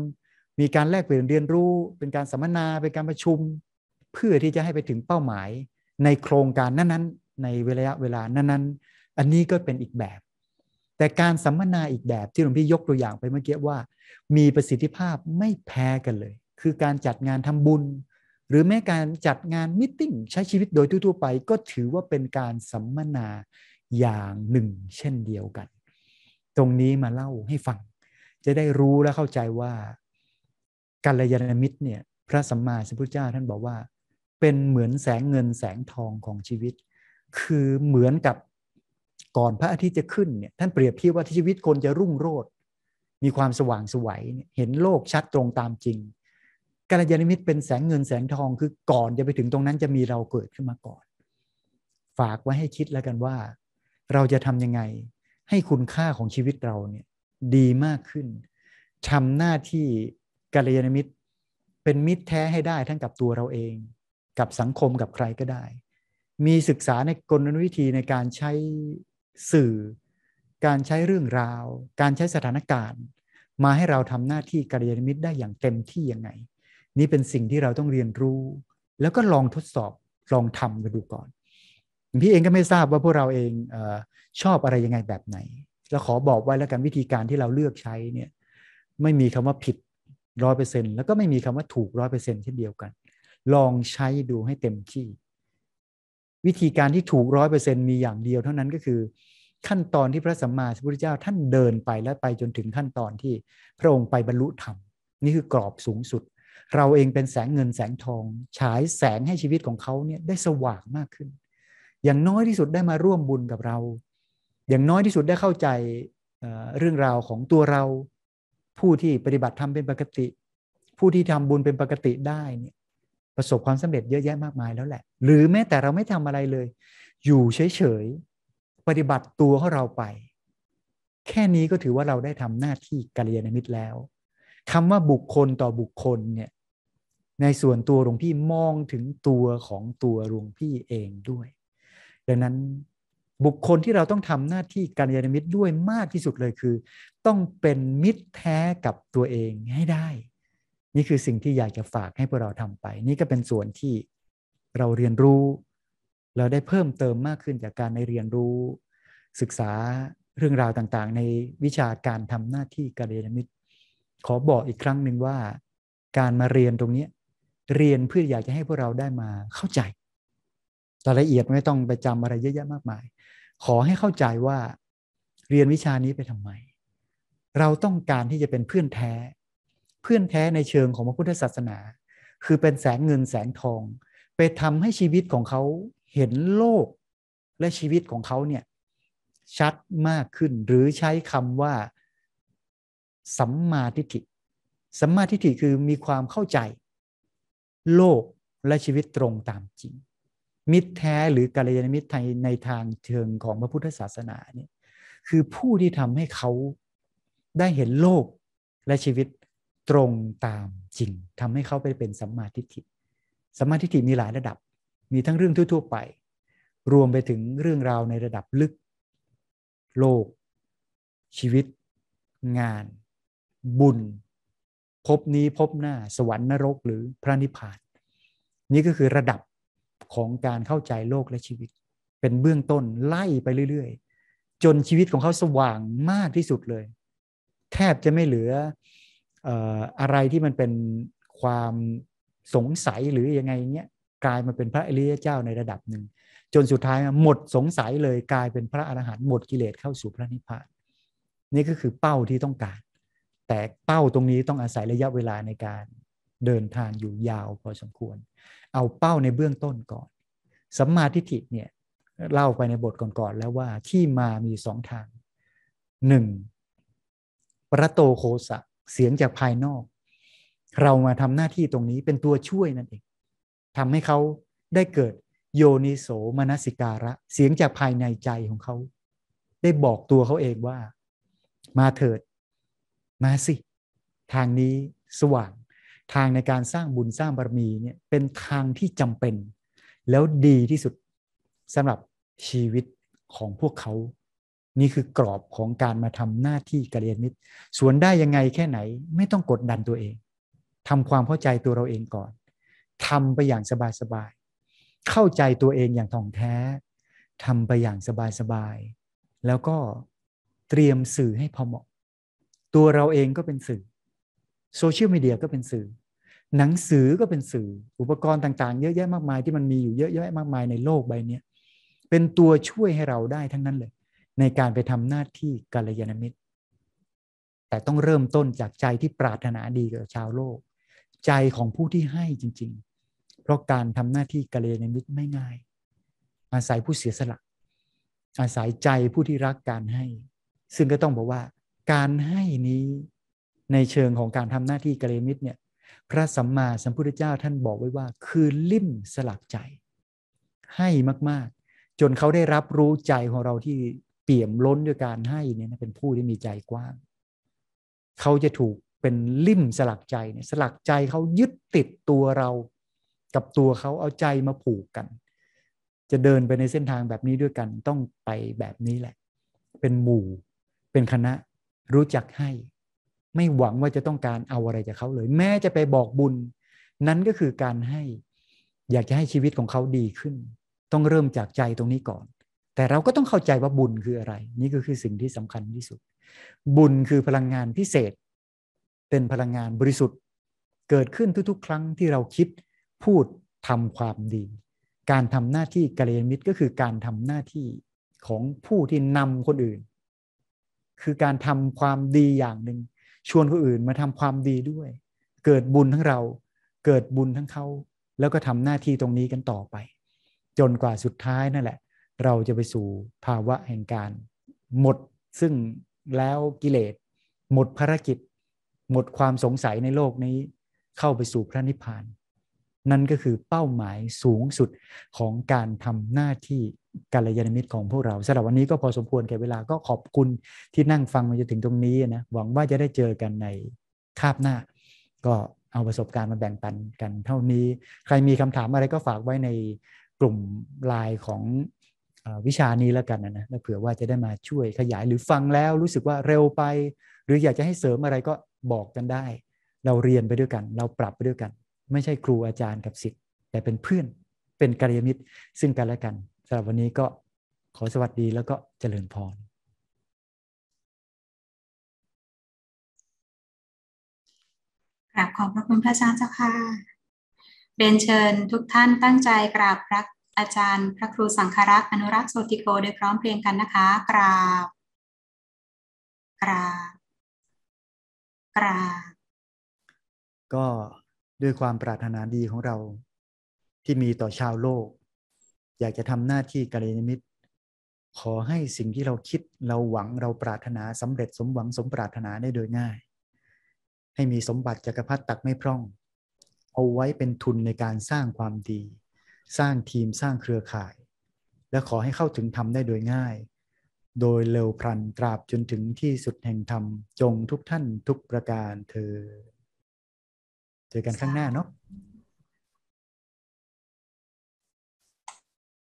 มีการแลกเปลี่ยนเรียนรู้ เป็นการสัมมนาเป็นการประชุม เพื่อที่จะให้ไปถึงเป้าหมายในโครงการนั้น ๆ ในระยะเวลานั้น ๆ อันนี้ก็เป็นอีกแบบ แต่การสัมมนาอีกแบบที่หลวงพี่ยกตัวอย่างไปเมื่อกี้ว่า มีประสิทธิภาพไม่แพ้กันเลยคือการจัดงานทำบุญหรือแม้การจัดงานมิ팅ใช้ชีวิตโดยทั่วๆไปก็ถือว่าเป็นการสัมมนาอย่างหนึ่งเช่นเดียวกันตรงนี้มาเล่าให้ฟังจะได้รู้และเข้าใจว่าการยานมิตรเนี่ยพระสัมมาสัมพุทธเจ้าท่านบอกว่าเป็นเหมือนแสงเงินแสงทองของชีวิตคือเหมือนกับก่อนพระอาทิตย์จะขึ้นเนี่ยท่านเปรียบเทียบว่าชีวิตคนจะรุ่งโรจน์มีความสว่างสวัยเห็นโลกชัดตรงตามจริงกัลยาณมิตรเป็นแสงเงินแสงทองคือก่อนจะไปถึงตรงนั้นจะมีเราเกิดขึ้นมาก่อน ฝากไว้ให้คิดแล้วกันว่า เราจะทำยังไง ให้คุณค่าของชีวิตเราเนี่ยดีมากขึ้นทำหน้าที่กัลยาณมิตรเป็นมิตรแท้ให้ได้ทั้งกับตัวเราเอง กับสังคมกับใครก็ได้ มีศึกษาในกลวิธีในการใช้สื่อ การใช้เรื่องราว การใช้สถานการณ์ มาให้เราทำหน้าที่กัลยาณมิตรได้อย่างเต็มที่ยังไงนี่เป็นสิ่งที่เราต้องเรียนรู้แล้วก็ลองทดสอบลองทำกันดูก่อนพี่เองก็ไม่ทราบว่าพวกเราเองอชอบอะไรยังไงแบบไหน แล้วขอบอกไว้แล้วกันวิธีการที่เราเลือกใช้เนี่ยไม่มีคำว่าผิดร้อยเปอร์เซ็นแล้วก็ไม่มีคำว่าถูกร้อยเปอร์เซ็นเช่นเดียวกัน ลองใช้ดูให้เต็มที่ วิธีการที่ถูกร้อยเปอร์เซ็นมีอย่างเดียวเท่านั้นก็คือ ขั้นตอนที่พระสัมมาสัมพุทธเจ้าท่านเดินไปและไปจนถึงขั้นตอนที่พระองค์ไปบรรลุธรรมนี่คือกรอบสูงสุดเราเองเป็นแสงเงินแสงทอง ฉายแสงให้ชีวิตของเขาเนี่ยได้สว่างมากขึ้น อย่างน้อยที่สุดได้มาร่วมบุญกับเรา อย่างน้อยที่สุดได้เข้าใจเรื่องราวของตัวเรา ผู้ที่ปฏิบัติธรรมเป็นปกติ ผู้ที่ทำบุญเป็นปกติได้เนี่ยประสบความสำเร็จเยอะแยะมากมายแล้วแหละ หรือแม้แต่เราไม่ทำอะไรเลย อยู่เฉยๆปฏิบัติตัวของเราไป แค่นี้ก็ถือว่าเราได้ทำหน้าที่กัลยาณมิตรแล้วคำว่าบุคคลต่อบุคคลเนี่ยในส่วนตัวหลวงพี่มองถึงตัวของตัวหลวงพี่เองด้วย ดังนั้นบุคคลที่เราต้องทำหน้าที่การยานมิตรด้วยมากที่สุดเลยคือ ต้องเป็นมิตรแท้กับตัวเองให้ได้ นี่คือสิ่งที่อยากจะฝากให้พวกเราทำไป นี่ก็เป็นส่วนที่เราเรียนรู้ เราได้เพิ่มเติมมากขึ้นจากการในเรียนรู้ศึกษาเรื่องราวต่างๆในวิชาการทำหน้าที่การยานมิตรขอบอกอีกครั้งหนึ่งว่าการมาเรียนตรงนี้ เรียนเพื่ออยากจะให้พวกเราได้มาเข้าใจรายละเอียดไม่ต้องไปจำอะไรเยอะแยะมากมาย ขอให้เข้าใจว่า เรียนวิชานี้ไปทำไม เราต้องการที่จะเป็นเพื่อนแท้ เพื่อนแท้ในเชิงของพระพุทธศาสนา คือเป็นแสงเงินแสงทอง ไปทำให้ชีวิตของเขาเห็นโลกและชีวิตของเขาเนี่ยชัดมากขึ้นหรือใช้คำว่าสัมมาทิฏฐิ สัมมาทิฏฐิคือมีความเข้าใจ โลกและชีวิตตรงตามจริง มิตรแท้หรือกัลยาณมิตรไทยในทางเชิงของพระพุทธศาสนาเนี่ยคือผู้ที่ทำให้เขาได้เห็นโลกและชีวิตตรงตามจริงทำให้เขาไปเป็นสัมมาทิฏฐิ สัมมาทิฏฐิมีหลายระดับ มีทั้งเรื่องทั่วๆไป รวมไปถึงเรื่องราวในระดับลึก โลก ชีวิตงานบุญพบนี้พบหน้าสวรรค์นรกหรือพระนิพพานนี่ก็คือระดับของการเข้าใจโลกและชีวิต เป็นเบื้องต้นไล่ไปเรื่อย ๆ จนชีวิตของเขาสว่างมากที่สุดเลย แทบจะไม่เหลืออะไรที่มันเป็นความสงสัยหรืออยังไงเงี้ย กลายมาเป็นพระอริยเจ้าในระดับหนึ่ง จนสุดท้ายหมดสงสัยเลยกลายเป็นพระอรหันต์หมดกิเลสเข้าสู่พระนิพพานนี่ก็คือเป้าที่ต้องการแต่เป้าตรงนี้ต้องอาศัยระยะเวลาในการเดินทางอยู่ยาวพอสมควร เอาเป้าในเบื้องต้นก่อนสัมมาทิฏฐิเนี่ยเล่าไปในบทก่อนๆแล้วว่าที่มามีสองทางหนึ่งประโตโคสะ เสียงจากภายนอก เรามาทำหน้าที่ตรงนี้เป็นตัวช่วยนั่นเองทำให้เขาได้เกิดโยนิโสมนสิการะเสียงจากภายในใจของเขาได้บอกตัวเขาเองว่ามาเถิดมาสิ ทางนี้สว่างทางในการสร้างบุญสร้างบารมีเนี่ยเป็นทางที่จำเป็น แล้วดีที่สุดสำหรับชีวิตของพวกเขานี่คือกรอบของการมาทำหน้าที่กเรียนมิตรส่วนได้ยังไงแค่ไหนไม่ต้องกดดันตัวเองทำความเข้าใจตัวเราเองก่อนทำไปอย่างสบายๆ เข้าใจตัวเองอย่างท่องแท้ทำไปอย่างสบายๆแล้วก็เตรียมสื่อให้พอเหมาะตัวเราเองก็เป็นสื่อ โซเชียลมีเดียก็เป็นสื่อหนังสือก็เป็นสื่ออุปกรณ์ต่างๆ เยอะแยะมากมายที่มันมีอยู่เยอะแยะมากมายในโลกใบนี้เป็นตัวช่วยให้เราได้ทั้งนั้นเลย ในการไปทำหน้าที่กัลยาณมิตร แต่ต้องเริ่มต้นจากใจที่ปรารถนาดีกับชาวโลก ใจของผู้ที่ให้จริง ๆ เพราะการทำหน้าที่กัลยาณมิตรไม่ง่าย อาศัยผู้เสียสละอาศัยใจผู้ที่รักการให้ ซึ่งก็ต้องบอกว่าการให้นี้ในเชิงของการทำหน้าที่กเรมิตเนี่ย พระสัมมาสัมพุทธเจ้าท่านบอกไว้ว่าคือลิ่มสลักใจ ให้มาก ๆ จนเขาได้รับรู้ใจของเราที่เปี่ยมล้นด้วยการให้เนี่ยเป็นผู้ที่มีใจกว้างเขาจะถูกเป็นลิ่มสลักใจเนี่ยสลักใจเขายึดติดตัวเรากับตัวเขาเอาใจมาผูกกัน จะเดินไปในเส้นทางแบบนี้ด้วยกันต้องไปแบบนี้แหละ เป็นหมู่ เป็นคณะรู้จักให้ไม่หวังว่าจะต้องการเอาอะไรจากเขาเลยแม้จะไปบอกบุญ นั้นก็คือการให้อยากจะให้ชีวิตของเขาดีขึ้น ต้องเริ่มจากใจตรงนี้ก่อน แต่เราก็ต้องเข้าใจว่าบุญคืออะไร นี่ก็คือสิ่งที่สำคัญที่สุด บุญคือพลังงานพิเศษ เป็นพลังงานบริสุทธิ์เกิดขึ้นทุกๆ ครั้งที่เราคิดพูดทำความดี การทำหน้าที่กเกเรมิตรก็คือการทำหน้าที่ของผู้ที่นำคนอื่นคือการทำความดีอย่างหนึ่งชวนคนอื่นมาทำความดีด้วย เกิดบุญทั้งเราเกิดบุญทั้งเขาแล้วก็ทำหน้าที่ตรงนี้กันต่อไป จนกว่าสุดท้ายนั่นแหละ เราจะไปสู่ภาวะแห่งการหมดซึ่งแล้วกิเลสหมดภารกิจ หมดความสงสัยในโลกนี้เข้าไปสู่พระนิพพาน นั่นก็คือเป้าหมายสูงสุดของการทำหน้าที่กัลยาณมิตรของพวกเราสำหรับวันนี้ก็พอสมควรแก่เวลาก็ขอบคุณที่นั่งฟังมาจนถึงตรงนี้นะ หวังว่าจะได้เจอกันในคาบหน้า ก็เอาประสบการณ์มาแบ่งปันกัน เท่านี้ใครมีคำถามอะไรก็ฝากไว้ในกลุ่มไลน์ของวิชานี้แล้วกันนะแล้วเผื่อว่าจะได้มาช่วยขยายหรือฟังแล้วรู้สึกว่าเร็วไป หรืออยากจะให้เสริมอะไรก็บอกกันได้ เราเรียนไปด้วยกัน เราปรับไปด้วยกัน ไม่ใช่ครูอาจารย์กับสิทธิ์แต่เป็นเพื่อนเป็นกัลยาณมิตรซึ่งกันและกันำหรับวันนี้ก็ขอสวัสดีแล้วก็เจริญพร กราบขอบพระคุณพระอาจารย์เจ้าค่ะเรียนเชิญทุกท่านตั้งใจกราบพระอาจารย์พระครูสังครักษ์อนุรักษ์โสติโกโดยพร้อมเพรียงกันนะคะ กราบ กราบ กราบ ก็ด้วยความปรารถนาดีของเราที่มีต่อชาวโลกอยากจะทำหน้าที่กัลยาณมิตร ขอให้สิ่งที่เราคิด เราหวังเราปรารถนาสำเร็จสมหวังสมปรารถนาได้โดยง่าย ให้มีสมบัติจักรพรรดิตักไม่พร่อง เอาไว้เป็นทุนในการสร้างความดี สร้างทีมสร้างเครือข่าย และขอให้เข้าถึงธรรมได้โดยง่าย โดยเร็วพรันตราบจนถึงที่สุดแห่งธรรมจงทุกท่านทุกประการเธอเจอกันข้างหน้าเนาะ